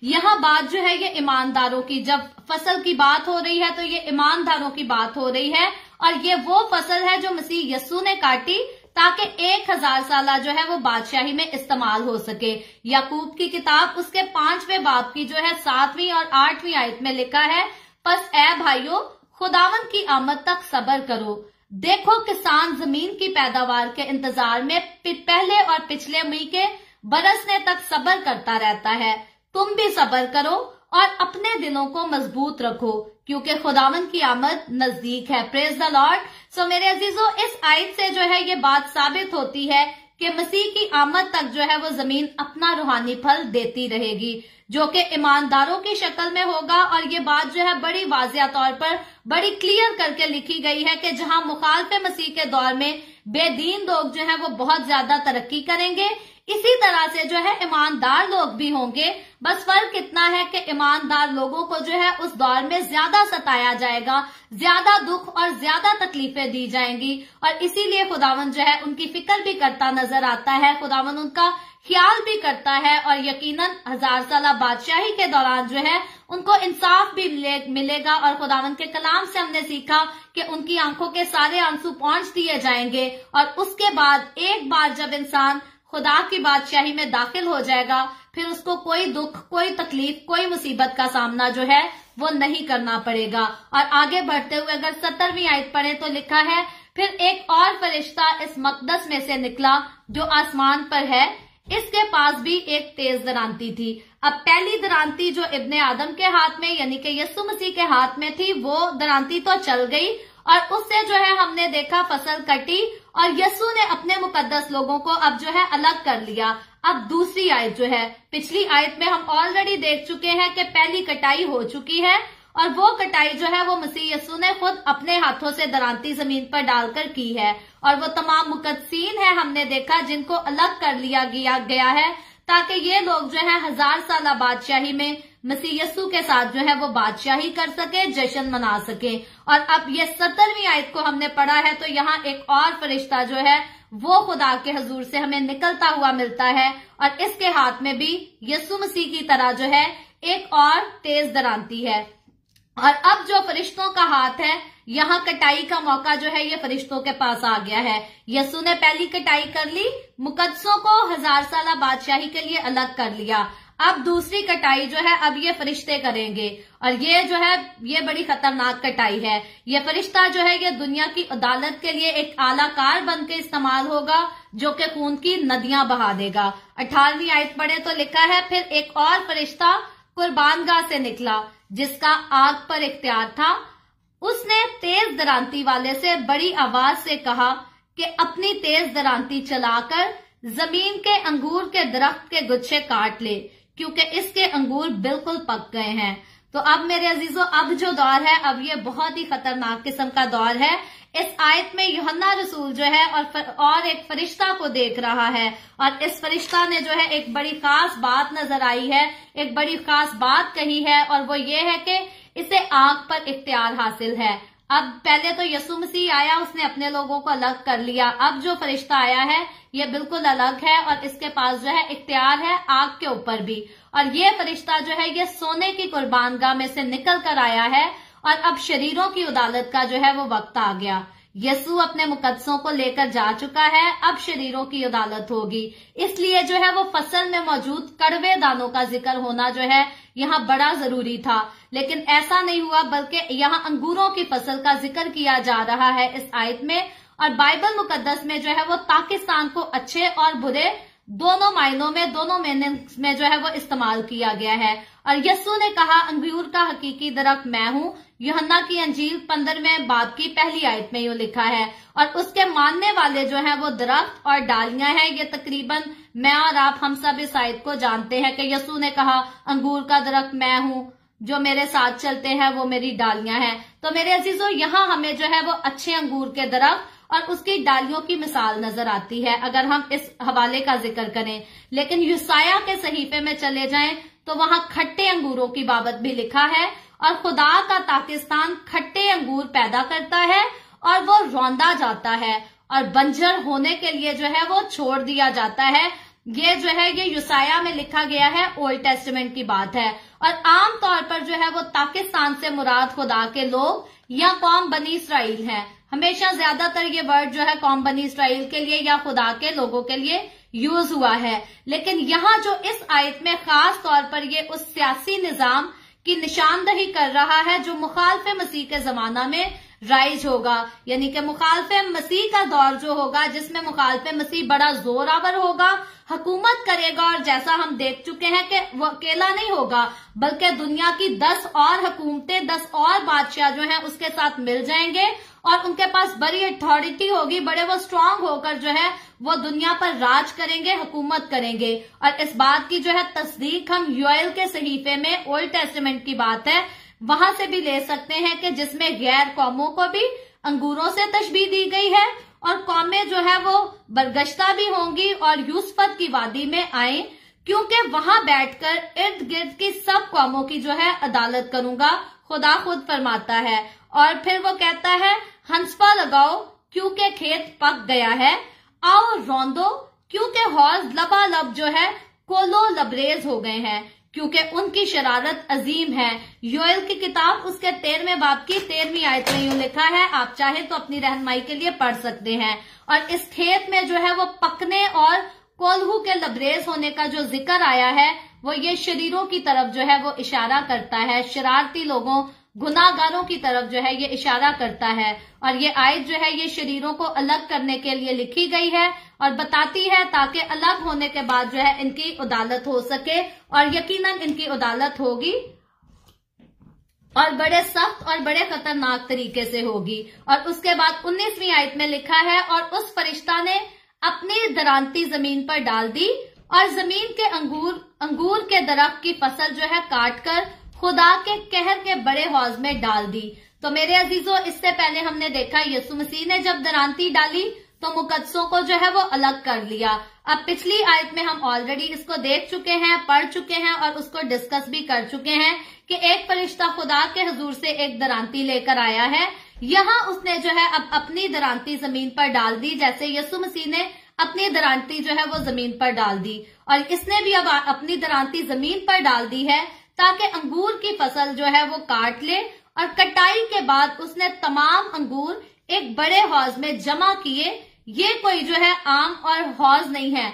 यह बात जो है ये ईमानदारों की जब फसल की बात हो रही है तो ये ईमानदारों की बात हो रही है और ये वो फसल है जो मसीह यस्सू ने काटी ताकि एक हजार साल जो है वो बादशाही में इस्तेमाल हो सके याकूब की किताब उसके पांचवें बाप की जो है सातवीं और आठवीं आयत में लिखा है बस ए भाइयों खुदावन की आमद तक सबर करो देखो किसान जमीन की पैदावार के इंतजार में पहले और पिछले मई के बरसने तक सबर करता रहता है तुम भी सबर करो और अपने दिनों को मजबूत रखो क्योंकि खुदावन की आमद नजदीक है प्रेज द लॉर्ड सो मेरे अजीजों इस आयत से जो है ये बात साबित होती है कि मसीह की आमद तक जो है वो जमीन अपना रूहानी फल देती रहेगी जो कि ईमानदारों की शक्ल में होगा और ये बात जो है बड़ी वाजिया तौर पर बड़ी क्लियर करके लिखी गई है कि जहां मुखालफ मसीह के दौर में बेदीन लोग जो है वो बहुत ज्यादा तरक्की करेंगे इसी तरह से जो है ईमानदार लोग भी होंगे बस फर्क इतना है कि ईमानदार लोगों को जो है उस दौर में ज्यादा सताया जाएगा ज्यादा दुख और ज्यादा तकलीफें दी जाएंगी और इसीलिए खुदावन जो है उनकी फिक्र भी करता नजर आता है खुदावन उनका ख्याल भी करता है और यकीनन हजार साल बादशाही के दौरान जो है उनको इंसाफ भी मिले, मिलेगा और खुदावंत के कलाम से हमने सीखा कि उनकी आंखों के सारे आंसू पहुंच दिए जाएंगे और उसके बाद एक बार जब इंसान खुदा की बादशाही में दाखिल हो जाएगा फिर उसको कोई दुख कोई तकलीफ कोई मुसीबत का सामना जो है वो नहीं करना पड़ेगा और आगे बढ़ते हुए अगर सत्तरवीं आयत पढ़े तो लिखा है फिर एक और फरिश्ता इस मकदस में से निकला जो आसमान पर है इसके पास भी एक तेज दरांती थी अब पहली दरांती जो इब्ने आदम के हाथ में यानी कि यस्सु मसीह के हाथ में थी वो दरांती तो चल गई और उससे जो है हमने देखा फसल कटी और यस्सु ने अपने मुकद्दस लोगों को अब जो है अलग कर लिया अब दूसरी आयत जो है पिछली आयत में हम ऑलरेडी देख चुके हैं कि पहली कटाई हो चुकी है और वो कटाई जो है वो मसीह यसु ने खुद अपने हाथों से दरांती जमीन पर डालकर की है और वो तमाम मुकदसीन है हमने देखा जिनको अलग कर लिया गया है ताकि ये लोग जो है हजार साल बादशाही में मसीह यस्सू के साथ जो है वो बादशाही कर सके जश्न मना सके और अब ये सत्तरवीं आयत को हमने पढ़ा है तो यहाँ एक और फरिश्ता जो है वो खुदा के हजूर से हमें निकलता हुआ मिलता है और इसके हाथ में भी यस्सु मसीह की तरह जो है एक और तेज दरानती है और अब जो फरिश्तों का हाथ है यहां कटाई का मौका जो है ये फरिश्तों के पास आ गया है यसु ने पहली कटाई कर ली मुकदसों को हजार साल बादशाही के लिए अलग कर लिया अब दूसरी कटाई जो है अब ये फरिश्ते करेंगे और ये जो है ये बड़ी खतरनाक कटाई है ये फरिश्ता जो है ये दुनिया की अदालत के लिए एक आलाकार बन के इस्तेमाल होगा जो कि खून की नदियां बहा देगा अठारहवीं आयत पढ़े तो लिखा है फिर एक और फरिश्ता कुर्बानगा से निकला जिसका आग पर इख्तियार था उसने तेज दरांती वाले से बड़ी आवाज से कहा कि अपनी तेज दरांती चलाकर जमीन के अंगूर के दरख्त के गुच्छे काट ले क्योंकि इसके अंगूर बिल्कुल पक गए हैं तो अब मेरे अजीजों अब जो दौर है अब ये बहुत ही खतरनाक किस्म का दौर है इस आयत में योहन्ना रसूल जो है और फर, और एक फरिश्ता को देख रहा है और इस फरिश्ता ने जो है एक बड़ी खास बात नजर आई है एक बड़ी खास बात कही है और वो ये है कि इसे आग पर इख्तियार हासिल है अब पहले तो यसु मसीह आया उसने अपने लोगों को अलग कर लिया अब जो फरिश्ता आया है ये बिल्कुल अलग है और इसके पास जो है इख्तियार है आग के ऊपर भी और ये फरिश्ता जो है ये सोने की कुर्बानगाह में से निकल कर आया है और अब शरीरों की अदालत का जो है वो वक्त आ गया यसु अपने मुकदसों को लेकर जा चुका है अब शरीरों की अदालत होगी इसलिए जो है वो फसल में मौजूद कड़वे दानों का जिक्र होना जो है यहाँ बड़ा जरूरी था लेकिन ऐसा नहीं हुआ बल्कि यहाँ अंगूरों की फसल का जिक्र किया जा रहा है इस आयत में और बाइबल मुकदस में जो है वो पाकिस्तान को अच्छे और बुरे दोनों मायनों में दोनों मीनिंग्स में जो है वो इस्तेमाल किया गया है और यस्सु ने कहा अंगूर का हकीकी दरख्त मैं हूँ योहन्ना की अंजील पंद्रहवें बाप की पहली आयत में यू लिखा है और उसके मानने वाले जो है वो दरख्त और डालियां हैं ये तकरीबन मैं और आप हम सब इस आयत को जानते हैं कि यस्सु ने कहा अंगूर का दरख्त मैं हूँ जो मेरे साथ चलते हैं वो मेरी डालियां हैं तो मेरे अजीजों यहाँ हमें जो है वो अच्छे अंगूर के दरख्त और उसकी डालियों की मिसाल नजर आती है अगर हम इस हवाले का जिक्र करें लेकिन युसाया के सहीफे में चले जाएं तो वहां खट्टे अंगूरों की बाबत भी लिखा है और खुदा का पाकिस्तान खट्टे अंगूर पैदा करता है और वो रौंदा जाता है और बंजर होने के लिए जो है वो छोड़ दिया जाता है ये जो है ये युसाया में लिखा गया है ओल्ड टेस्टमेंट की बात है और आम तौर पर जो है वो पाकिस्तान से मुराद खुदा के लोग या कौम बनी इसराइल है हमेशा ज्यादातर ये वर्ड जो है कॉम्बनी इसराइल के लिए या खुदा के लोगों के लिए यूज हुआ है लेकिन यहाँ जो इस आयत में खास तौर पर ये उस सियासी निजाम की निशानदही कर रहा है जो मुखालफ मसीह के जमाना में राइज होगा यानी कि मुखालफ मसीह का दौर जो होगा जिसमें मुखालफ मसीह बड़ा जोरावर होगा हकूमत करेगा और जैसा हम देख चुके हैं कि वो अकेला नहीं होगा बल्कि दुनिया की दस और हकूमतें दस और बादशाह जो हैं उसके साथ मिल जाएंगे और उनके पास बड़ी अथॉरिटी होगी बड़े वो स्ट्रांग होकर जो है वो दुनिया पर राज करेंगे हुकूमत करेंगे और इस बात की जो है तस्दीक हम यूएल के सहीफे में ओल्ड टेस्टमेंट की बात है वहां से भी ले सकते हैं कि जिसमें गैर कौमों को भी अंगूरों से तशबी दी गई है और कौमें जो है वो बरगश्ता भी होंगी और यूसफत की वादी में आए क्योंकि वहां बैठकर इर्द गिर्द की सब कौमों की जो है अदालत करूंगा खुदा खुद फरमाता है और फिर वो कहता है हंसपा लगाओ क्योंकि खेत पक गया है आओ रौंदो क्योंकि हौज लबालब जो है कोलो लबरेज हो गए हैं क्योंकि उनकी शरारत अजीम है योयल की किताब उसके तेरहवें बाप की तेरहवीं आयत में यूं लिखा है आप चाहे तो अपनी रहनमाई के लिए पढ़ सकते हैं और इस खेत में जो है वो पकने और कोल्हू के लबरेज होने का जो जिक्र आया है वो ये शरीरों की तरफ जो है वो इशारा करता है शरारती लोगों गुनागारों की तरफ जो है ये इशारा करता है और ये आयत जो है ये शरीरों को अलग करने के लिए लिखी गई है और बताती है ताकि अलग होने के बाद जो है इनकी अदालत हो सके और यकीनन इनकी अदालत होगी और बड़े सख्त और बड़े खतरनाक तरीके से होगी और उसके बाद उन्नीसवीं आयत में लिखा है और उस फरिश्ता ने अपनी दरानती जमीन पर डाल दी और जमीन के अंगूर अंगूर के दरख्त की फसल जो है काट कर खुदा के कहर के बड़े हौज में डाल दी तो मेरे अजीजों इससे पहले हमने देखा यसु मसीह ने जब दरानती डाली तो मुकदसों को जो है वो अलग कर लिया अब पिछली आयत में हम ऑलरेडी इसको देख चुके हैं पढ़ चुके हैं और उसको डिस्कस भी कर चुके हैं कि एक फरिश्ता खुदा के हजूर से एक दरांती लेकर आया है यहाँ उसने जो है अब अपनी दरांती जमीन पर डाल दी जैसे यसु मसीह ने अपनी दरांती जो है वो जमीन पर डाल दी और इसने भी अब अपनी दरांती जमीन पर डाल दी है ताकि अंगूर की फसल जो है वो काट ले और कटाई के बाद उसने तमाम अंगूर एक बड़े हौज में जमा किए ये कोई जो है आम और हौज नहीं है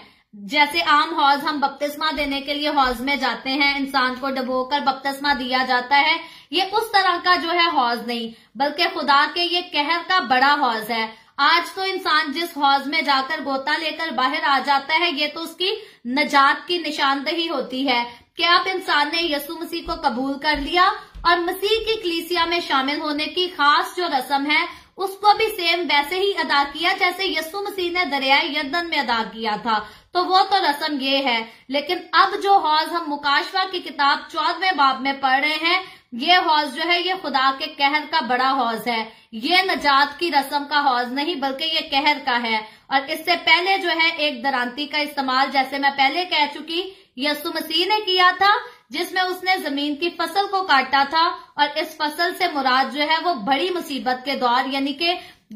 जैसे आम हौज हम बपतिस्मा देने के लिए हौज में जाते हैं इंसान को डबोकर बपतिस्मा दिया जाता है ये उस तरह का जो है हौज नहीं बल्कि खुदा के ये कहर का बड़ा हौज है आज तो इंसान जिस हौज में जाकर गोता लेकर बाहर आ जाता है ये तो उसकी नजात की निशानदेही होती है कि अब इंसान ने यसु मसीह को कबूल कर लिया और मसीह की कलीसिया में शामिल होने की खास जो रस्म है उसको भी सेम वैसे ही अदा किया जैसे यस्सु मसीह ने दरिया यदन में अदा किया था तो वो तो रस्म ये है लेकिन अब जो हौज हम मुकाशवा की किताब चौदवे बाब में पढ़ रहे हैं ये हौज जो है ये खुदा के कहर का बड़ा हौज है ये नजात की रस्म का हौज नहीं बल्कि ये कहर का है और इससे पहले जो है एक दरांती का इस्तेमाल जैसे मैं पहले कह चुकी यसु मसीह ने किया था जिसमें उसने जमीन की फसल को काटा था और इस फसल से मुराद जो है वो बड़ी मुसीबत के दौर यानी कि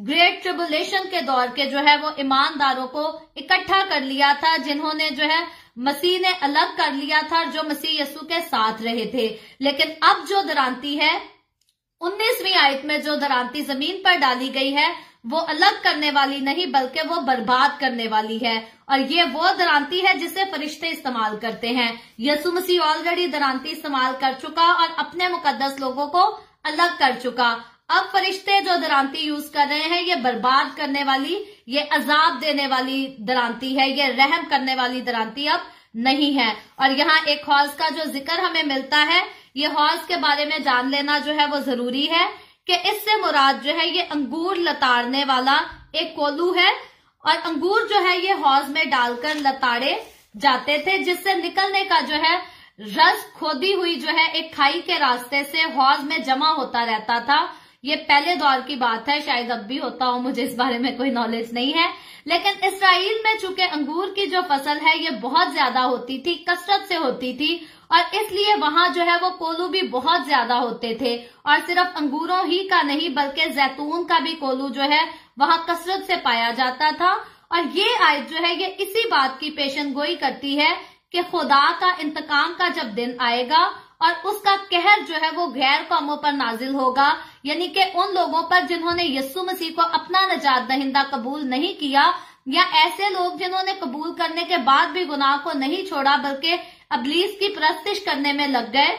ग्रेट ट्रिबुलेशन के दौर के जो है वो ईमानदारों को इकट्ठा कर लिया था जिन्होंने जो है मसीह ने अलग कर लिया था जो मसीह यसु के साथ रहे थे लेकिन अब जो दरांती है उन्नीसवीं आयत में जो दरांती जमीन पर डाली गई है वो अलग करने वाली नहीं बल्कि वो बर्बाद करने वाली है और ये वो दरांती है जिसे फरिश्ते इस्तेमाल करते हैं यसु मसीह ऑलरेडी दरांती इस्तेमाल कर चुका और अपने मुकदस लोगों को अलग कर चुका अब फरिश्ते जो दरांती यूज कर रहे हैं ये बर्बाद करने वाली ये अजाब देने वाली दरांती है ये रहम करने वाली दरांती अब नहीं है और यहाँ एक हौज का जो जिक्र हमें मिलता है ये हौज के बारे में जान लेना जो है वो जरूरी है कि इससे मुराद जो है ये अंगूर लताड़ने वाला एक कोलू है और अंगूर जो है ये हौज में डालकर लताड़े जाते थे जिससे निकलने का जो है रस खोदी हुई जो है एक खाई के रास्ते से हौज में जमा होता रहता था ये पहले दौर की बात है शायद अब भी होता हो मुझे इस बारे में कोई नॉलेज नहीं है लेकिन इसराइल में चूंकि अंगूर की जो फसल है ये बहुत ज्यादा होती थी कसरत से होती थी और इसलिए वहां जो है वो कोलू भी बहुत ज्यादा होते थे और सिर्फ अंगूरों ही का नहीं बल्कि जैतून का भी कोलू जो है वहां कसरत से पाया जाता था और ये आय जो है ये इसी बात की पेशन गोई करती है कि खुदा का इंतकाम का जब दिन आएगा और उसका कहर जो है वो गैर कौमों पर नाजिल होगा यानी कि उन लोगों पर जिन्होंने यस्सु मसीह को अपना नजात दहिंदा कबूल नहीं किया या ऐसे लोग जिन्होंने कबूल करने के बाद भी गुनाह को नहीं छोड़ा बल्कि अबलीस की प्रस्तिश करने में लग गए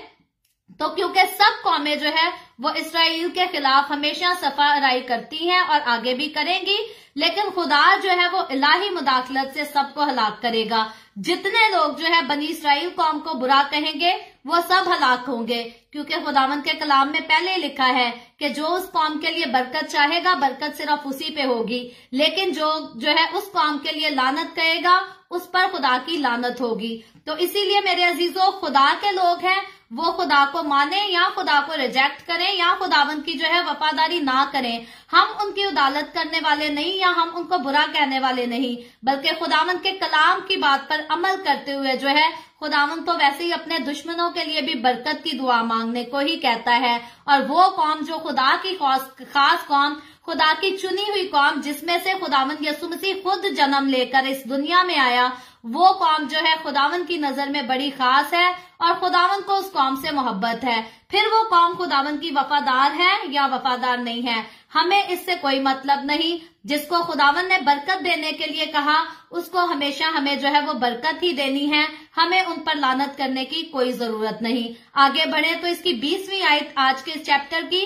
तो क्योंकि सब कौमे जो है वो इसराइल के खिलाफ हमेशा सफाई करती हैं और आगे भी करेंगी लेकिन खुदा जो है वो इलाही मुदाखलत से सबको हलाक करेगा जितने लोग जो है बनी इसराइल कौम को बुरा कहेंगे वो सब हलाक होंगे क्योंकि खुदावन के कलाम में पहले लिखा है कि जो उस कौम के लिए बरकत चाहेगा बरकत सिर्फ उसी पे होगी लेकिन जो जो है उस कौम के लिए लानत कहेगा उस पर खुदा की लानत होगी तो इसीलिए मेरे अजीजों खुदा के लोग हैं वो खुदा को माने या खुदा को रिजेक्ट करें या खुदावन की जो है वफादारी ना करें हम उनकी उदालत करने वाले नहीं या हम उनको बुरा कहने वाले नहीं बल्कि खुदावन के कलाम की बात पर अमल करते हुए जो है खुदावन तो वैसे ही अपने दुश्मनों के लिए भी बरकत की दुआ मांगने को ही कहता है और वो कौम जो खुदा की खास कौम खुदा की चुनी हुई कौम जिसमें से खुदावन यसुमसी खुद जन्म लेकर इस दुनिया में आया वो कौम जो है खुदावन की नजर में बड़ी खास है और खुदावन को उस कौम से मोहब्बत है फिर वो कौम खुदावन की वफादार है या वफादार नहीं है हमें इससे कोई मतलब नहीं जिसको खुदावन ने बरकत देने के लिए कहा उसको हमेशा हमें जो है वो बरकत ही देनी है हमें उन पर लानत करने की कोई जरूरत नहीं आगे बढ़े तो इसकी बीसवीं आयत आज के इस चैप्टर की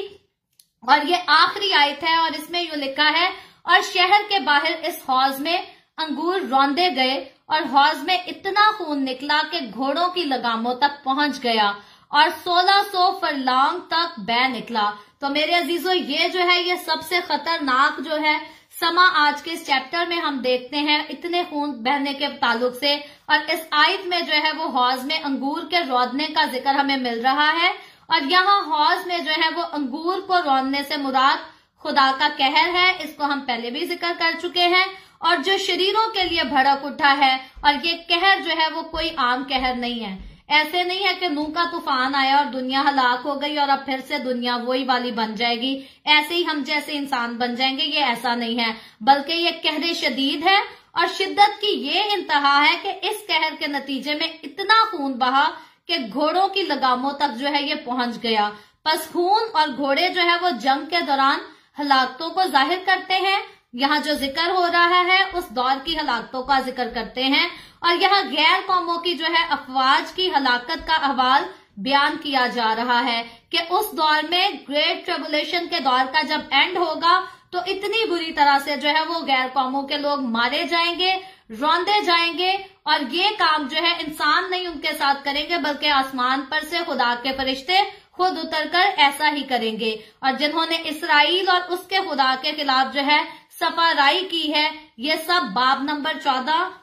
और ये आखिरी आयत है और इसमें यू लिखा है और शहर के बाहर इस हॉल में अंगूर रौंदे गए और हौज में इतना खून निकला कि घोड़ों की लगामों तक पहुंच गया और 1600 सो फरलांग तक बह निकला तो मेरे अजीजों ये जो है ये सबसे खतरनाक जो है समा आज के इस चैप्टर में हम देखते हैं इतने खून बहने के ताल्लुक से और इस आयत में जो है वो हौज में अंगूर के रौदने का जिक्र हमें मिल रहा है और यहाँ हौज में जो है वो अंगूर को रौदने से मुराद खुदा का कहर है इसको हम पहले भी जिक्र कर चुके हैं और जो शरीरों के लिए भड़क उठा है और ये कहर जो है वो कोई आम कहर नहीं है ऐसे नहीं है कि मुंह का तूफान आया और दुनिया हलाक हो गई और अब फिर से दुनिया वही वाली बन जाएगी ऐसे ही हम जैसे इंसान बन जाएंगे ये ऐसा नहीं है बल्कि ये कहरे शदीद है और शिद्दत की ये इंतहा है कि इस कहर के नतीजे में इतना खून बहा कि घोड़ों की लगामों तक जो है ये पहुंच गया पस खून और घोड़े जो है वो जंग के दौरान हलाकतों को जाहिर करते हैं यहाँ जो जिक्र हो रहा है उस दौर की हलाकतों का जिक्र करते हैं और यहाँ गैर कौमों की जो है अफवाज की हलाकत का अहवाल बयान किया जा रहा है कि उस दौर में ग्रेट ट्रिबुलेशन के दौर का जब एंड होगा तो इतनी बुरी तरह से जो है वो गैर कौमों के लोग मारे जाएंगे रौंदे जाएंगे और ये काम जो है इंसान नहीं उनके साथ करेंगे बल्कि आसमान पर से खुदा के फरिश्ते खुद उतर कर ऐसा ही करेंगे और जिन्होंने इसराइल और उसके खुदा के खिलाफ जो है सफाराई की है ये सब बाब नंबर चौदह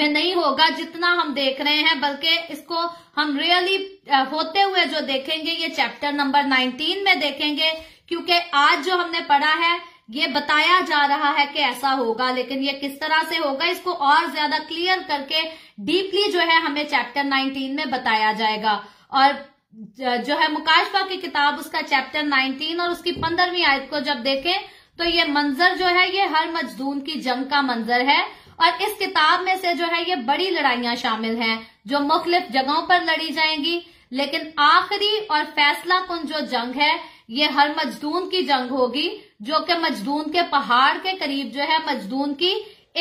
में नहीं होगा जितना हम देख रहे हैं बल्कि इसको हम रियली होते हुए जो देखेंगे ये चैप्टर नंबर 19 में देखेंगे क्योंकि आज जो हमने पढ़ा है ये बताया जा रहा है कि ऐसा होगा लेकिन ये किस तरह से होगा इसको और ज्यादा क्लियर करके डीपली जो है हमें चैप्टर 19 में बताया जाएगा और जो है मुकाशफा की किताब उसका चैप्टर 19 और उसकी पंद्रहवीं आयत को जब देखें तो ये मंजर जो है ये हर मजदूम की जंग का मंजर है और इस किताब में से जो है ये बड़ी लड़ाइयां शामिल हैं जो मुख्तलिफ जगहों पर लड़ी जाएंगी लेकिन आखिरी और फैसला कुन जो जंग है ये हर मजदून की जंग होगी जो कि मजदून के पहाड़ के करीब जो है मजदून की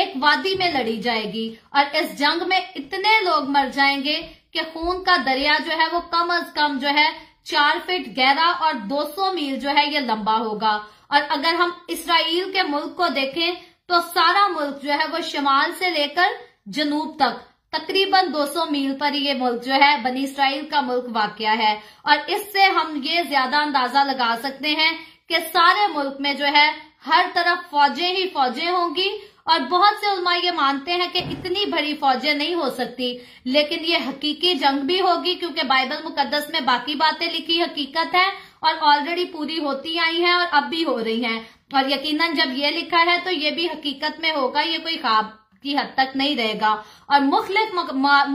एक वादी में लड़ी जाएगी और इस जंग में इतने लोग मर जाएंगे कि खून का दरिया जो है वो कम अज कम जो है चार फीट गहरा और 200 मील जो है ये लंबा होगा और अगर हम इसराइल के मुल्क को देखें तो सारा मुल्क जो है वो शमाल से लेकर जनूब तक तकरीबन 200 मील पर ये मुल्क जो है बनी इसराइल का मुल्क वाक्य है और इससे हम ये ज्यादा अंदाजा लगा सकते हैं कि सारे मुल्क में जो है हर तरफ फौजें ही फौजें होंगी और बहुत से उलमा ये मानते हैं कि इतनी बड़ी फौजें नहीं हो सकती लेकिन ये हकीकी जंग भी होगी क्योंकि बाइबल मुकदस में बाकी बातें लिखी हकीकत है और ऑलरेडी पूरी होती आई हैं और अब भी हो रही हैं और यकीनन जब ये लिखा है तो ये भी हकीकत में होगा ये कोई खाब की हद तक नहीं रहेगा और मुख्त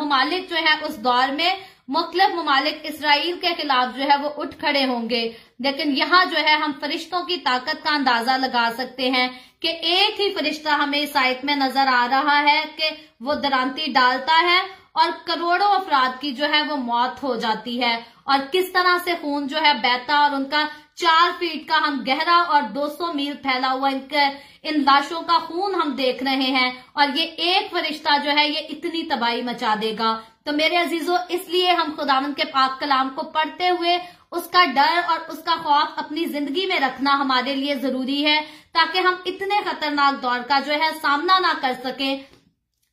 ममालिक जो है उस दौर में मुख्तलिफ ममालिक इसराइल के खिलाफ जो है वो उठ खड़े होंगे लेकिन यहाँ जो है हम फरिश्तों की ताकत का अंदाजा लगा सकते हैं कि एक ही फरिश्ता हमें इस आयत में नजर आ रहा है कि वो दरांती डालता है और करोड़ों अफराद की जो है वो मौत हो जाती है और किस तरह से खून जो है बहता और उनका चार फीट का हम गहरा और 200 मील फैला हुआ इनके इन लाशों का खून हम देख रहे हैं और ये एक फरिश्ता जो है ये इतनी तबाही मचा देगा तो मेरे अजीजों इसलिए हम खुदावन के पाक कलाम को पढ़ते हुए उसका डर और उसका खौफ अपनी जिंदगी में रखना हमारे लिए जरूरी है ताकि हम इतने खतरनाक दौर का जो है सामना ना कर सकें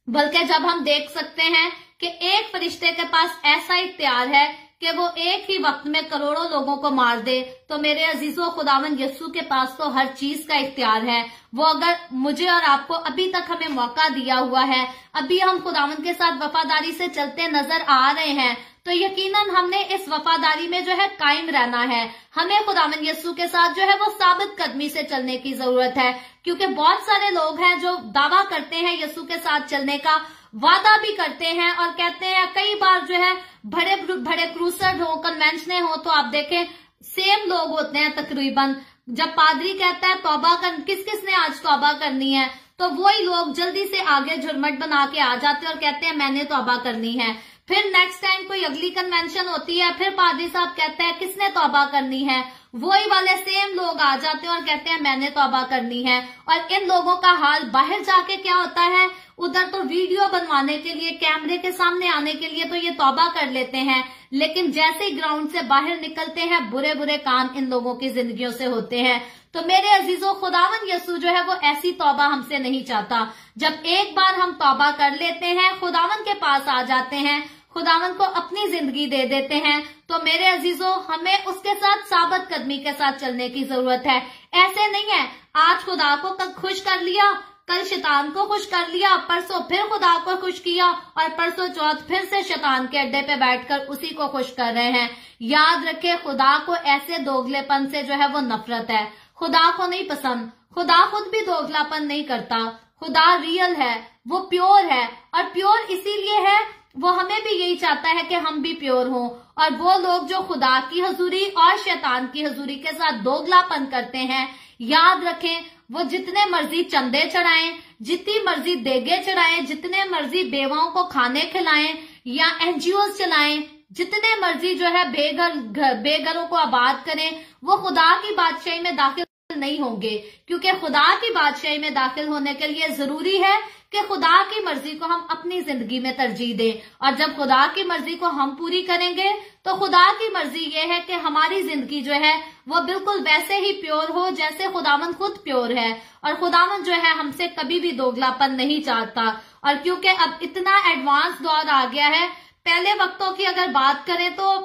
बल्कि जब हम देख सकते हैं कि एक फरिश्ते के पास ऐसा इख्तियार है कि वो एक ही वक्त में करोड़ों लोगों को मार दे तो मेरे अजीजों खुदावन यस्सू के पास तो हर चीज का इख्तियार है वो अगर मुझे और आपको अभी तक हमें मौका दिया हुआ है अभी हम खुदावन के साथ वफादारी से चलते नजर आ रहे हैं तो यकीनन हमने इस वफादारी में जो है कायम रहना है हमें खुदाम यस्सू के साथ जो है वो साबित कदमी से चलने की जरूरत है क्योंकि बहुत सारे लोग हैं जो दावा करते हैं यस्सू के साथ चलने का वादा भी करते हैं और कहते हैं कई बार जो है बड़े भड़े क्रूसर हो कन्वेंशन हो तो आप देखें सेम लोग होते हैं तकरीबन जब पादरी कहता है तोबा कर किस किस ने आज तोबा करनी है तो वही लोग जल्दी से आगे झुरमट बना के आ जाते हैं और कहते हैं मैंने तोबा करनी है फिर नेक्स्ट टाइम कोई अगली कन्वेंशन होती है फिर पादरी साहब कहते हैं किसने तोबा करनी है वही वाले सेम लोग आ जाते हैं और कहते हैं मैंने तोबा करनी है और इन लोगों का हाल बाहर जाके क्या होता है उधर तो वीडियो बनवाने के लिए कैमरे के सामने आने के लिए तो ये तोबा कर लेते हैं लेकिन जैसे ही ग्राउंड से बाहर निकलते हैं बुरे बुरे काम इन लोगों की जिंदगियों से होते हैं तो मेरे अजीजों खुदावन यसू जो है वो ऐसी तौबा हमसे नहीं चाहता जब एक बार हम तौबा कर लेते हैं खुदावन के पास आ जाते हैं खुदावन को अपनी जिंदगी दे देते हैं तो मेरे अजीजों हमें उसके साथ साबत कदमी के साथ चलने की जरूरत है ऐसे नहीं है आज खुदा को कल खुश कर लिया कल शैतान को खुश कर लिया परसों फिर खुदा को खुश किया और परसों चौथ फिर से शैतान के अड्डे पे बैठकर उसी को खुश कर रहे हैं याद रखे खुदा को ऐसे दोगलेपन से जो है वो नफरत है खुदा को नहीं पसंद खुदा खुद भी दोगलापन नहीं करता खुदा रियल है वो प्योर है और प्योर इसीलिए है वो हमें भी यही चाहता है कि हम भी प्योर हों और वो लोग जो खुदा की हजूरी और शैतान की हजूरी के साथ दोगलापन करते हैं याद रखें वो जितने मर्जी चंदे चढ़ाएं जितनी मर्जी देगे चढ़ाएं जितने मर्जी बेवाओं को खाने खिलाएं या एनजीओ चलाएं जितने मर्जी जो है बेघर बेघरों को आबाद करें वो खुदा की बादशाही में दाखिल नहीं होंगे क्योंकि खुदा की बादशाही में दाखिल होने के लिए जरूरी है कि खुदा की मर्जी को हम अपनी जिंदगी में तरजीह दें और जब खुदा की मर्जी को हम पूरी करेंगे तो खुदा की मर्जी ये है कि हमारी जिंदगी जो है वो बिल्कुल वैसे ही प्योर हो जैसे खुदावन खुद प्योर है और खुदावन जो है हमसे कभी भी दोगलापन नहीं चाहता और क्योंकि अब इतना एडवांस दौर आ गया है पहले वक्तों की अगर बात करें तो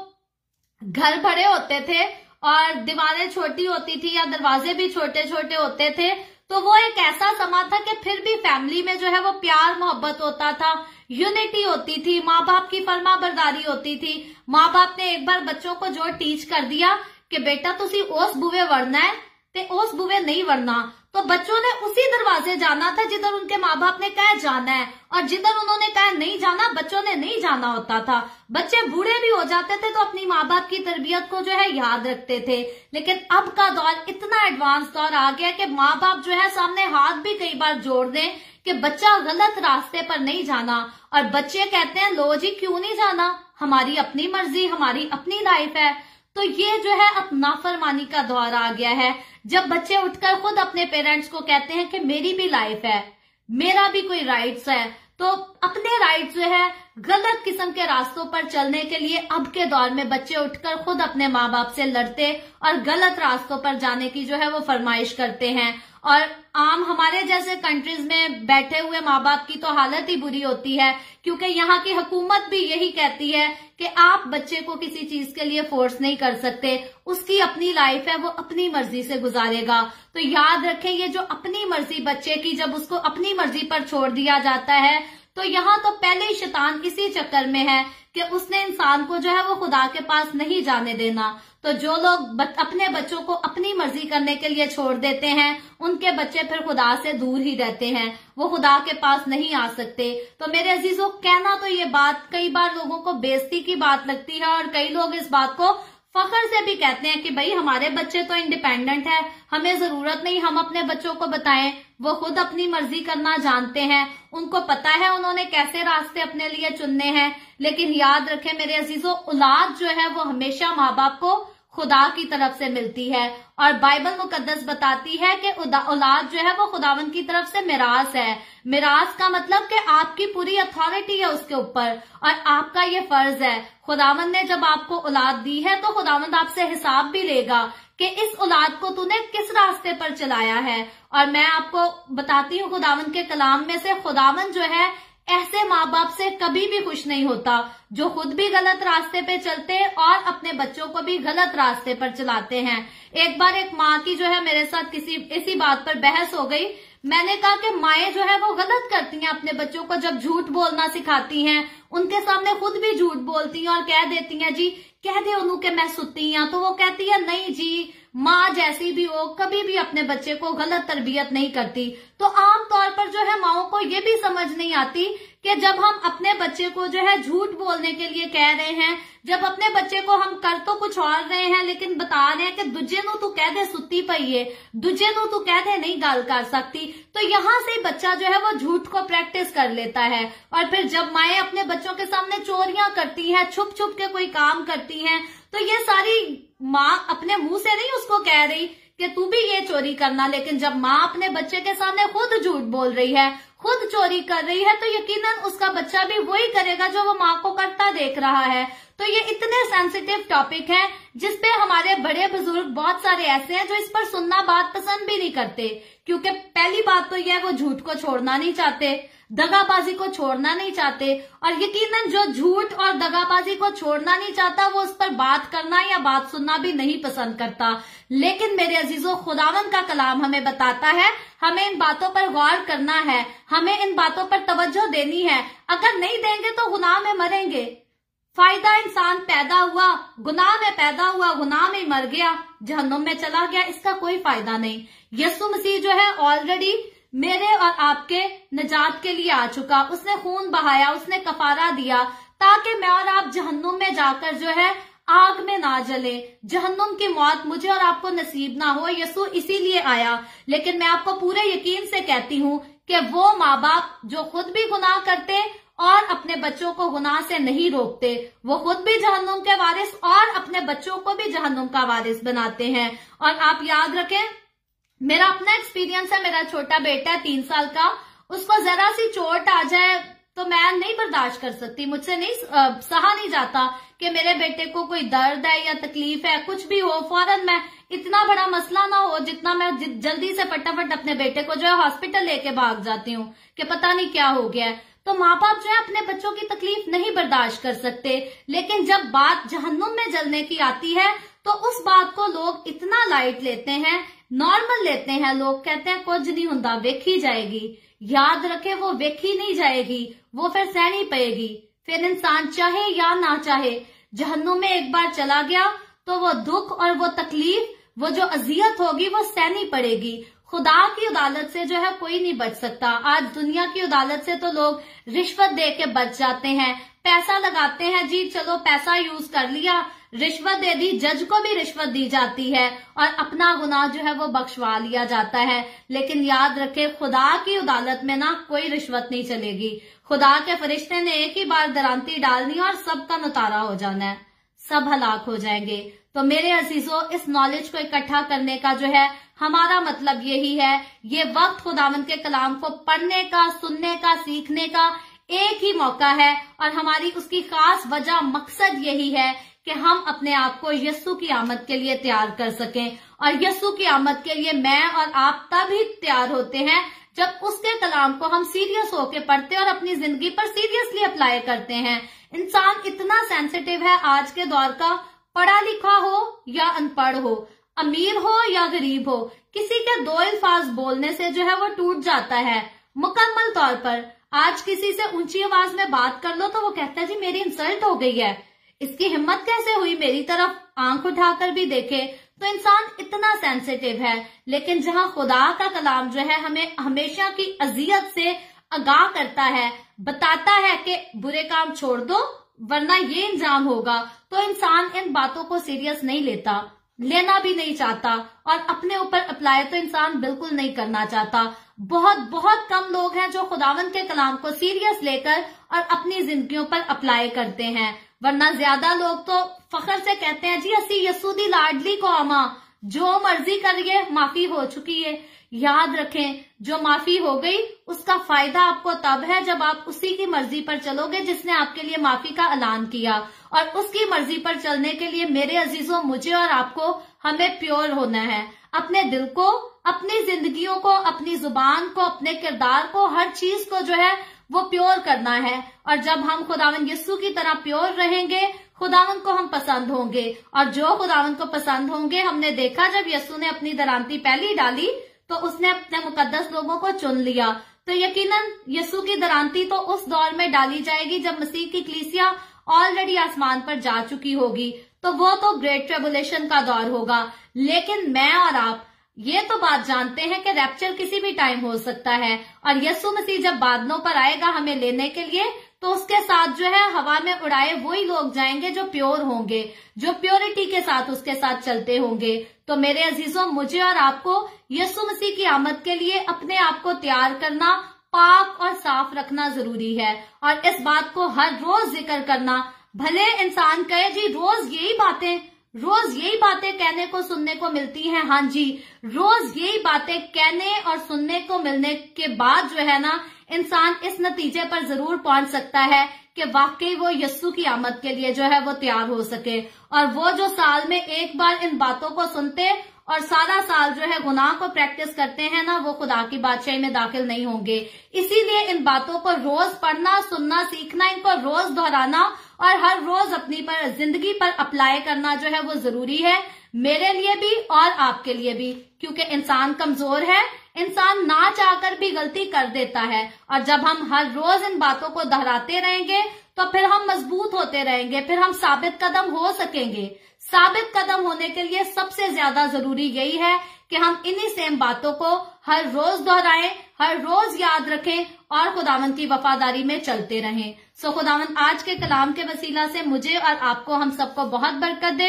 घर बड़े होते थे और दीवारें छोटी होती थी या दरवाजे भी छोटे छोटे होते थे तो वो एक ऐसा समाज था कि फिर भी फैमिली में जो है वो प्यार मोहब्बत होता था यूनिटी होती थी माँ बाप की परमा बरदारी होती थी माँ बाप ने एक बार बच्चों को जो टीच कर दिया कि बेटा तुम उस बुवे वरना है ते उस बुवे नहीं वरना तो बच्चों ने उसी दरवाजे जाना था जिधर उनके माँ बाप ने कहा जाना है और जिधर उन्होंने कहा नहीं जाना बच्चों ने नहीं जाना होता था बच्चे बूढ़े भी हो जाते थे तो अपनी माँ बाप की तरबियत को जो है याद रखते थे लेकिन अब का दौर इतना एडवांस दौर आ गया कि माँ बाप जो है सामने हाथ भी कई बार जोड़ दें कि बच्चा गलत रास्ते पर नहीं जाना और बच्चे कहते हैं लो जी क्यों नहीं जाना हमारी अपनी मर्जी हमारी अपनी लाइफ है तो ये जो है अब नाफरमानी का दौर आ गया है जब बच्चे उठकर खुद अपने पेरेंट्स को कहते हैं कि मेरी भी लाइफ है मेरा भी कोई राइट्स है तो अपने राइट जो है गलत किस्म के रास्तों पर चलने के लिए अब के दौर में बच्चे उठकर खुद अपने माँ बाप से लड़ते और गलत रास्तों पर जाने की जो है वो फरमाइश करते हैं और आम हमारे जैसे कंट्रीज में बैठे हुए माँ बाप की तो हालत ही बुरी होती है क्योंकि यहाँ की हुकूमत भी यही कहती है कि आप बच्चे को किसी चीज के लिए फोर्स नहीं कर सकते उसकी अपनी लाइफ है वो अपनी मर्जी से गुजारेगा तो याद रखें ये जो अपनी मर्जी बच्चे की जब उसको अपनी मर्जी पर छोड़ दिया जाता है तो यहाँ तो पहले ही शैतान इसी चक्कर में है कि उसने इंसान को जो है वो खुदा के पास नहीं जाने देना तो जो लोग अपने बच्चों को अपनी मर्जी करने के लिए छोड़ देते हैं उनके बच्चे फिर खुदा से दूर ही रहते हैं वो खुदा के पास नहीं आ सकते तो मेरे अजीजों कहना तो ये बात कई बार लोगों को बेजती की बात लगती है और कई लोग इस बात को फखर से भी कहते हैं कि भाई हमारे बच्चे तो इंडिपेंडेंट है हमें जरूरत नहीं हम अपने बच्चों को बताएं वो खुद अपनी मर्जी करना जानते हैं उनको पता है उन्होंने कैसे रास्ते अपने लिए चुनने हैं लेकिन याद रखें मेरे अजीजों औलाद जो है वो हमेशा माँ बाप को खुदा की तरफ से मिलती है और बाइबल मुकदस बताती है कि औलाद जो है वो खुदावन की तरफ से मिराज है मिराज का मतलब कि आपकी पूरी अथॉरिटी है उसके ऊपर और आपका ये फर्ज है खुदावन ने जब आपको औलाद दी है तो खुदावन आपसे हिसाब भी लेगा कि इस औलाद को तूने किस रास्ते पर चलाया है और मैं आपको बताती हूँ खुदावन के कलाम में से खुदावन जो है ऐसे माँ बाप से कभी भी खुश नहीं होता जो खुद भी गलत रास्ते पे चलते हैं और अपने बच्चों को भी गलत रास्ते पर चलाते हैं एक बार एक माँ की जो है मेरे साथ किसी इसी बात पर बहस हो गई मैंने कहा कि माए जो है वो गलत करती हैं अपने बच्चों को जब झूठ बोलना सिखाती हैं उनके सामने खुद भी झूठ बोलती हैं और कह देती हैं जी कह दे उन्हों के मैं सुती हूँ तो वो कहती है नहीं जी माँ जैसी भी हो कभी भी अपने बच्चे को गलत तरबियत नहीं करती तो आम तौर पर जो है माओ को ये भी समझ नहीं आती कि जब हम अपने बच्चे को जो है झूठ बोलने के लिए कह रहे हैं जब अपने बच्चे को हम कर तो कुछ और रहे हैं लेकिन बता रहे हैं कि दूजे नु तू कह दे सुती पई है दूजे नु तू कह दे नहीं गल कर सकती तो यहाँ से बच्चा जो है वो झूठ को प्रैक्टिस कर लेता है और फिर जब माए अपने बच्चों के सामने चोरियां करती हैं छुप छुप के कोई काम करती हैं तो ये सारी माँ अपने मुंह से नहीं उसको कह रही कि तू भी ये चोरी करना लेकिन जब माँ अपने बच्चे के सामने खुद झूठ बोल रही है खुद चोरी कर रही है तो यकीनन उसका बच्चा भी वही करेगा जो वो माँ को करता देख रहा है तो ये इतने सेंसिटिव टॉपिक है जिसपे हमारे बड़े बुजुर्ग बहुत सारे ऐसे हैं जो इस पर सुनना बात पसंद भी नहीं करते क्योंकि पहली बात तो यह वो झूठ को छोड़ना नहीं चाहते दगाबाजी को छोड़ना नहीं चाहते और यकीनन जो झूठ और दगाबाजी को छोड़ना नहीं चाहता वो उस पर बात करना या बात सुनना भी नहीं पसंद करता लेकिन मेरे अजीजों खुदावन का कलाम हमें बताता है हमें इन बातों पर गौर करना है हमें इन बातों पर तवज्जो देनी है अगर नहीं देंगे तो गुनाह में मरेंगे फायदा इंसान पैदा हुआ गुनाह में पैदा हुआ गुनाह में मर गया जहनुम में चला गया इसका कोई फायदा नहीं यसु मसीह जो है ऑलरेडी मेरे और आपके निजात के लिए आ चुका उसने खून बहाया उसने कफारा दिया ताकि मैं और आप जहन्नुम में जाकर जो है आग में ना जले जहन्नुम की मौत मुझे और आपको नसीब ना हो यसु इसीलिए आया लेकिन मैं आपको पूरे यकीन से कहती हूँ कि वो माँ बाप जो खुद भी गुनाह करते और अपने बच्चों को गुनाह से नहीं रोकते वो खुद भी जहन्नुम के वारिस और अपने बच्चों को भी जहन्नुम का वारिस बनाते हैं और आप याद रखें मेरा अपना एक्सपीरियंस है मेरा छोटा बेटा है तीन साल का उसको जरा सी चोट आ जाए तो मैं नहीं बर्दाश्त कर सकती मुझसे नहीं सहा नहीं जाता कि मेरे बेटे को कोई दर्द है या तकलीफ है कुछ भी हो फौरन मैं इतना बड़ा मसला ना हो जितना मैं जल्दी से फटाफट अपने बेटे को जो है हॉस्पिटल लेके भाग जाती हूँ कि पता नहीं क्या हो गया है तो माँ बाप जो है अपने बच्चों की तकलीफ नहीं बर्दाश्त कर सकते लेकिन जब बात जहन्नुम में जलने की आती है तो उस बात को लोग इतना लाइट लेते हैं नॉर्मल लेते हैं लोग कहते हैं कुछ नहीं होंगे वेखी जाएगी याद रखे वो वेखी नहीं जाएगी वो फिर सहनी पड़ेगी फिर इंसान चाहे या ना चाहे जहनु में एक बार चला गया तो वो दुख और वो तकलीफ वो जो अजियत होगी वो सहनी पड़ेगी खुदा की अदालत से जो है कोई नहीं बच सकता आज दुनिया की अदालत से तो लोग रिश्वत दे के बच जाते हैं पैसा लगाते हैं जी चलो पैसा यूज कर लिया रिश्वत दे दी जज को भी रिश्वत दी जाती है और अपना गुनाह जो है वो बख्शवा लिया जाता है लेकिन याद रखे खुदा की अदालत में ना कोई रिश्वत नहीं चलेगी खुदा के फरिश्ते ने एक ही बार दरांती डालनी और सबका नतारा हो जाना है सब हलाक हो जाएंगे तो मेरे अजीजों इस नॉलेज को इकट्ठा करने का जो है हमारा मतलब यही है ये वक्त खुदावन के कलाम को पढ़ने का सुनने का सीखने का एक ही मौका है और हमारी उसकी खास वजह मकसद यही है कि हम अपने आप को यस्सु की आमद के लिए तैयार कर सकें और यस्सु की आमद के लिए मैं और आप तब ही तैयार होते हैं जब उसके कलाम को हम सीरियस होके पढ़ते हैं और अपनी जिंदगी पर सीरियसली अप्लाई करते हैं इंसान इतना सेंसिटिव है आज के दौर का पढ़ा लिखा हो या अनपढ़ हो अमीर हो या गरीब हो किसी के दो अल्फाज बोलने से जो है वो टूट जाता है मुकम्मल तौर पर आज किसी से ऊंची आवाज में बात कर लो तो वो कहता है जी मेरी इंसल्ट हो गई है इसकी हिम्मत कैसे हुई मेरी तरफ आंख उठाकर भी देखे तो इंसान इतना सेंसिटिव है लेकिन जहाँ खुदा का कलाम जो है हमें हमेशा की अजियत से आगाह करता है बताता है कि बुरे काम छोड़ दो वरना ये इंजाम होगा तो इंसान इन बातों को सीरियस नहीं लेता लेना भी नहीं चाहता और अपने ऊपर अप्लाई तो इंसान बिल्कुल नहीं करना चाहता बहुत बहुत कम लोग हैं जो खुदावन के कलाम को सीरियस लेकर और अपनी जिंदगियों पर अप्लाई करते हैं वरना ज्यादा लोग तो फखर से कहते हैं जी असी यसूदी लाडली को आमा जो मर्जी करिए माफी हो चुकी है याद रखें जो माफी हो गई उसका फायदा आपको तब है जब आप उसी की मर्जी पर चलोगे जिसने आपके लिए माफी का ऐलान किया और उसकी मर्जी पर चलने के लिए मेरे अजीजों मुझे और आपको हमें प्योर होना है अपने दिल को अपनी जिंदगियों को अपनी जुबान को अपने किरदार को हर चीज को जो है वो प्योर करना है और जब हम खुदावन यस्सु की तरह प्योर रहेंगे खुदावन को हम पसंद होंगे और जो खुदावन को पसंद होंगे हमने देखा जब यस्सु ने अपनी दरामती पहली डाली तो उसने अपने मुकदस लोगों को चुन लिया तो यकीनन यस्सु की दरांती तो उस दौर में डाली जाएगी जब मसीह की क्लीसिया ऑलरेडी आसमान पर जा चुकी होगी तो वो तो ग्रेट ट्रेबुलेशन का दौर होगा लेकिन मैं और आप ये तो बात जानते हैं कि रैप्चर किसी भी टाइम हो सकता है और यसु मसीह जब बादलों पर आएगा हमें लेने के लिए तो उसके साथ जो है हवा में उड़ाए वही लोग जाएंगे जो प्योर होंगे जो प्योरिटी के साथ उसके साथ चलते होंगे तो मेरे अजीजों मुझे और आपको यसु मसीह की आमद के लिए अपने आप को तैयार करना पाक और साफ रखना जरूरी है और इस बात को हर रोज जिक्र करना भले इंसान कहे जी रोज यही बातें रोज यही बातें कहने को सुनने को मिलती हैं हाँ जी रोज यही बातें कहने और सुनने को मिलने के बाद जो है ना इंसान इस नतीजे पर जरूर पहुंच सकता है कि वाकई वो यस्सु की आमद के लिए जो है वो तैयार हो सके और वो जो साल में एक बार इन बातों को सुनते और सारा साल जो है गुनाह को प्रैक्टिस करते हैं ना वो खुदा की बादशाही में दाखिल नहीं होंगे इसीलिए इन बातों को रोज पढ़ना सुनना सीखना इनको रोज दोहराना और हर रोज अपनी पर जिंदगी पर अप्लाई करना जो है वो जरूरी है मेरे लिए भी और आपके लिए भी क्योंकि इंसान कमजोर है इंसान ना चाहकर भी गलती कर देता है और जब हम हर रोज इन बातों को दोहराते रहेंगे तो फिर हम मजबूत होते रहेंगे फिर हम साबित कदम हो सकेंगे साबित कदम होने के लिए सबसे ज्यादा जरूरी यही है कि हम इन्हीं सेम बातों को हर रोज दोहराएं हर रोज याद रखें और खुदावन की वफादारी में चलते रहें सो खुदावन आज के कलाम के वसीला से मुझे और आपको हम सबको बहुत बरकत दे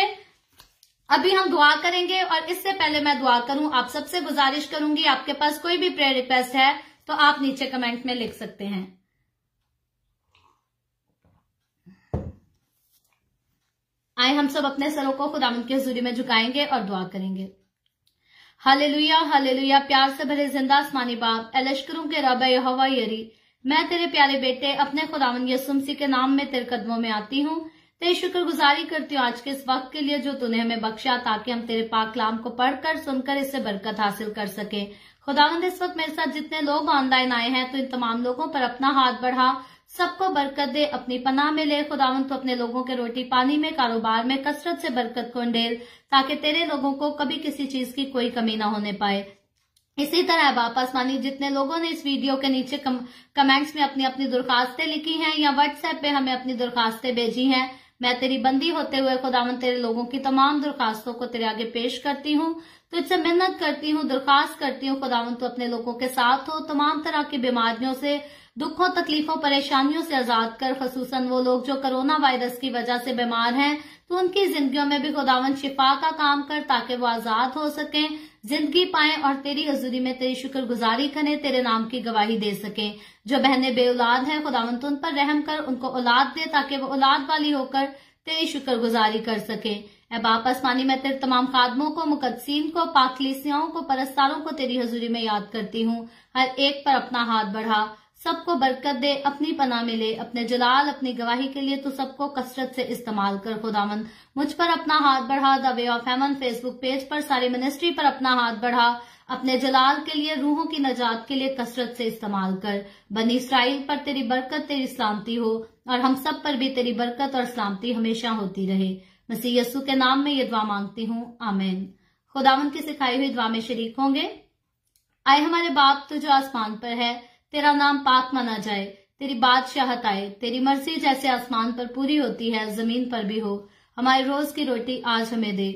अभी हम दुआ करेंगे और इससे पहले मैं दुआ करूं आप सबसे गुजारिश करूंगी आपके पास कोई भी प्रेयर रिक्वेस्ट है तो आप नीचे कमेंट में लिख सकते हैं आए हम सब अपने सरों को खुदाम की हजूरी में झुकाएंगे और दुआ करेंगे हालेलुया लुया प्यार से भरे जिंदा आसमानी बाप एलश्करों के रब यहोवा यरी मैं तेरे प्यारे बेटे अपने खुदावन यसुमसी के नाम में तेरे कदमों में आती हूँ तेरी शुक्रगुजारी करती हूँ आज के इस वक्त के लिए जो तूने हमें बख्शा ताकि हम तेरे पाक कलाम को पढ़कर सुनकर इससे बरकत हासिल कर सके खुदावंद इस वक्त मेरे साथ जितने लोग ऑनलाइन आए हैं तो इन तमाम लोगों पर अपना हाथ बढ़ा सबको बरकत दे अपनी पनाह में ले खुदावन तो अपने लोगों के रोटी पानी में कारोबार में कसरत से बरकत को डेल ताकि तेरे लोगों को कभी किसी चीज की कोई कमी ना होने पाए इसी तरह वापस मानी जितने लोगों ने इस वीडियो के नीचे कम, कमेंट्स में अपनी अपनी दरखास्तें लिखी हैं या व्हाट्सएप पे हमें अपनी दरखास्तें भेजी हैं मैं तेरी बंदी होते हुए खुदावन तेरे लोगों की तमाम दरखास्तों को तेरे आगे पेश करती हूँ तुझसे मेहनत करती हूँ दरखास्त करती हूँ खुदावन तू अपने लोगों के साथ हो तमाम तरह की बीमारियों से दुखों तकलीफों परेशानियों से आजाद कर खसूसन वो लोग जो कोरोना वायरस की वजह से बीमार हैं तो उनकी जिंदगियों में भी खुदावन शिफा का काम कर ताकि वो आजाद हो सकें जिंदगी पाए और तेरी हजूरी में तेरी शुक्रगुजारी करें तेरे नाम की गवाही दे सके जो बहने बे औलाद है खुदावंत उन पर रहम कर उनको औलाद दे ताकि वो औलाद वाली होकर तेरी शुक्रगुजारी कर सके बाप आसमानी मैं तेरे तमाम खादमों को मुकदसीन को पाकलीसियाओं को परस्तारों को तेरी हजूरी में याद करती हूँ हर एक पर अपना हाथ बढ़ा सबको बरकत दे अपनी पना मिले अपने जलाल अपनी गवाही के लिए तो सबको कसरत से इस्तेमाल कर खुदामंद मुझ पर अपना हाथ बढ़ा द वे ऑफ हेमन फेसबुक पेज पर सारी मिनिस्ट्री पर अपना हाथ बढ़ा अपने जलाल के लिए रूहों की नजात के लिए कसरत से इस्तेमाल कर बनी इसराइल पर तेरी बरकत तेरी सलामती हो और हम सब पर भी तेरी बरकत और सलामती हमेशा होती रहे मसी यस्सु के नाम में ये दुआ मांगती हूँ आमेन खुदावन की सिखाई हुई दुआ में शरीक होंगे आए हमारे बाप तो जो आसमान पर है तेरा नाम पाक माना जाए तेरी बादशाहत आए तेरी मर्जी जैसे आसमान पर पूरी होती है जमीन पर भी हो हमारी रोज की रोटी आज हमें दे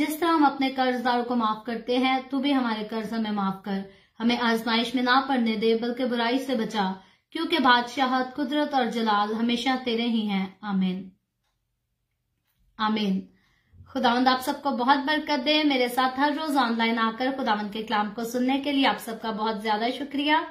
जिस तरह हम अपने कर्जदारों को माफ करते हैं तू भी हमारे कर्ज हमें माफ कर हमें आजमाइश में ना पड़ने दे बल्कि बुराई से बचा क्योंकि बादशाहत कुदरत और जलाल हमेशा तेरे ही हैं आमीन आमीन खुदावंद आप सबको बहुत बरकत दे मेरे साथ हर रोज ऑनलाइन आकर खुदावंद के कलाम को सुनने के लिए आप सबका बहुत ज्यादा शुक्रिया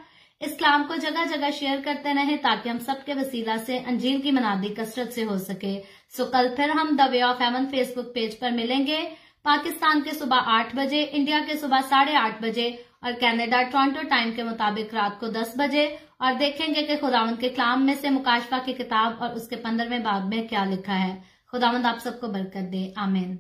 इस कलाम को जगह जगह शेयर करते रहे ताकि हम सबके वसीला से अंजीर की मनादी कसरत से हो सके सो कल फिर हम द वे ऑफ हेमन फेसबुक पेज पर मिलेंगे पाकिस्तान के सुबह आठ बजे इंडिया के सुबह साढ़े आठ बजे और कनाडा टोरंटो टाइम के मुताबिक रात को दस बजे और देखेंगे कि खुदावंद के कलाम में से मुकाशफा की किताब और उसके पंद्रहवें बाब में क्या लिखा है खुदावंद आप सबको बरकत दे आमीन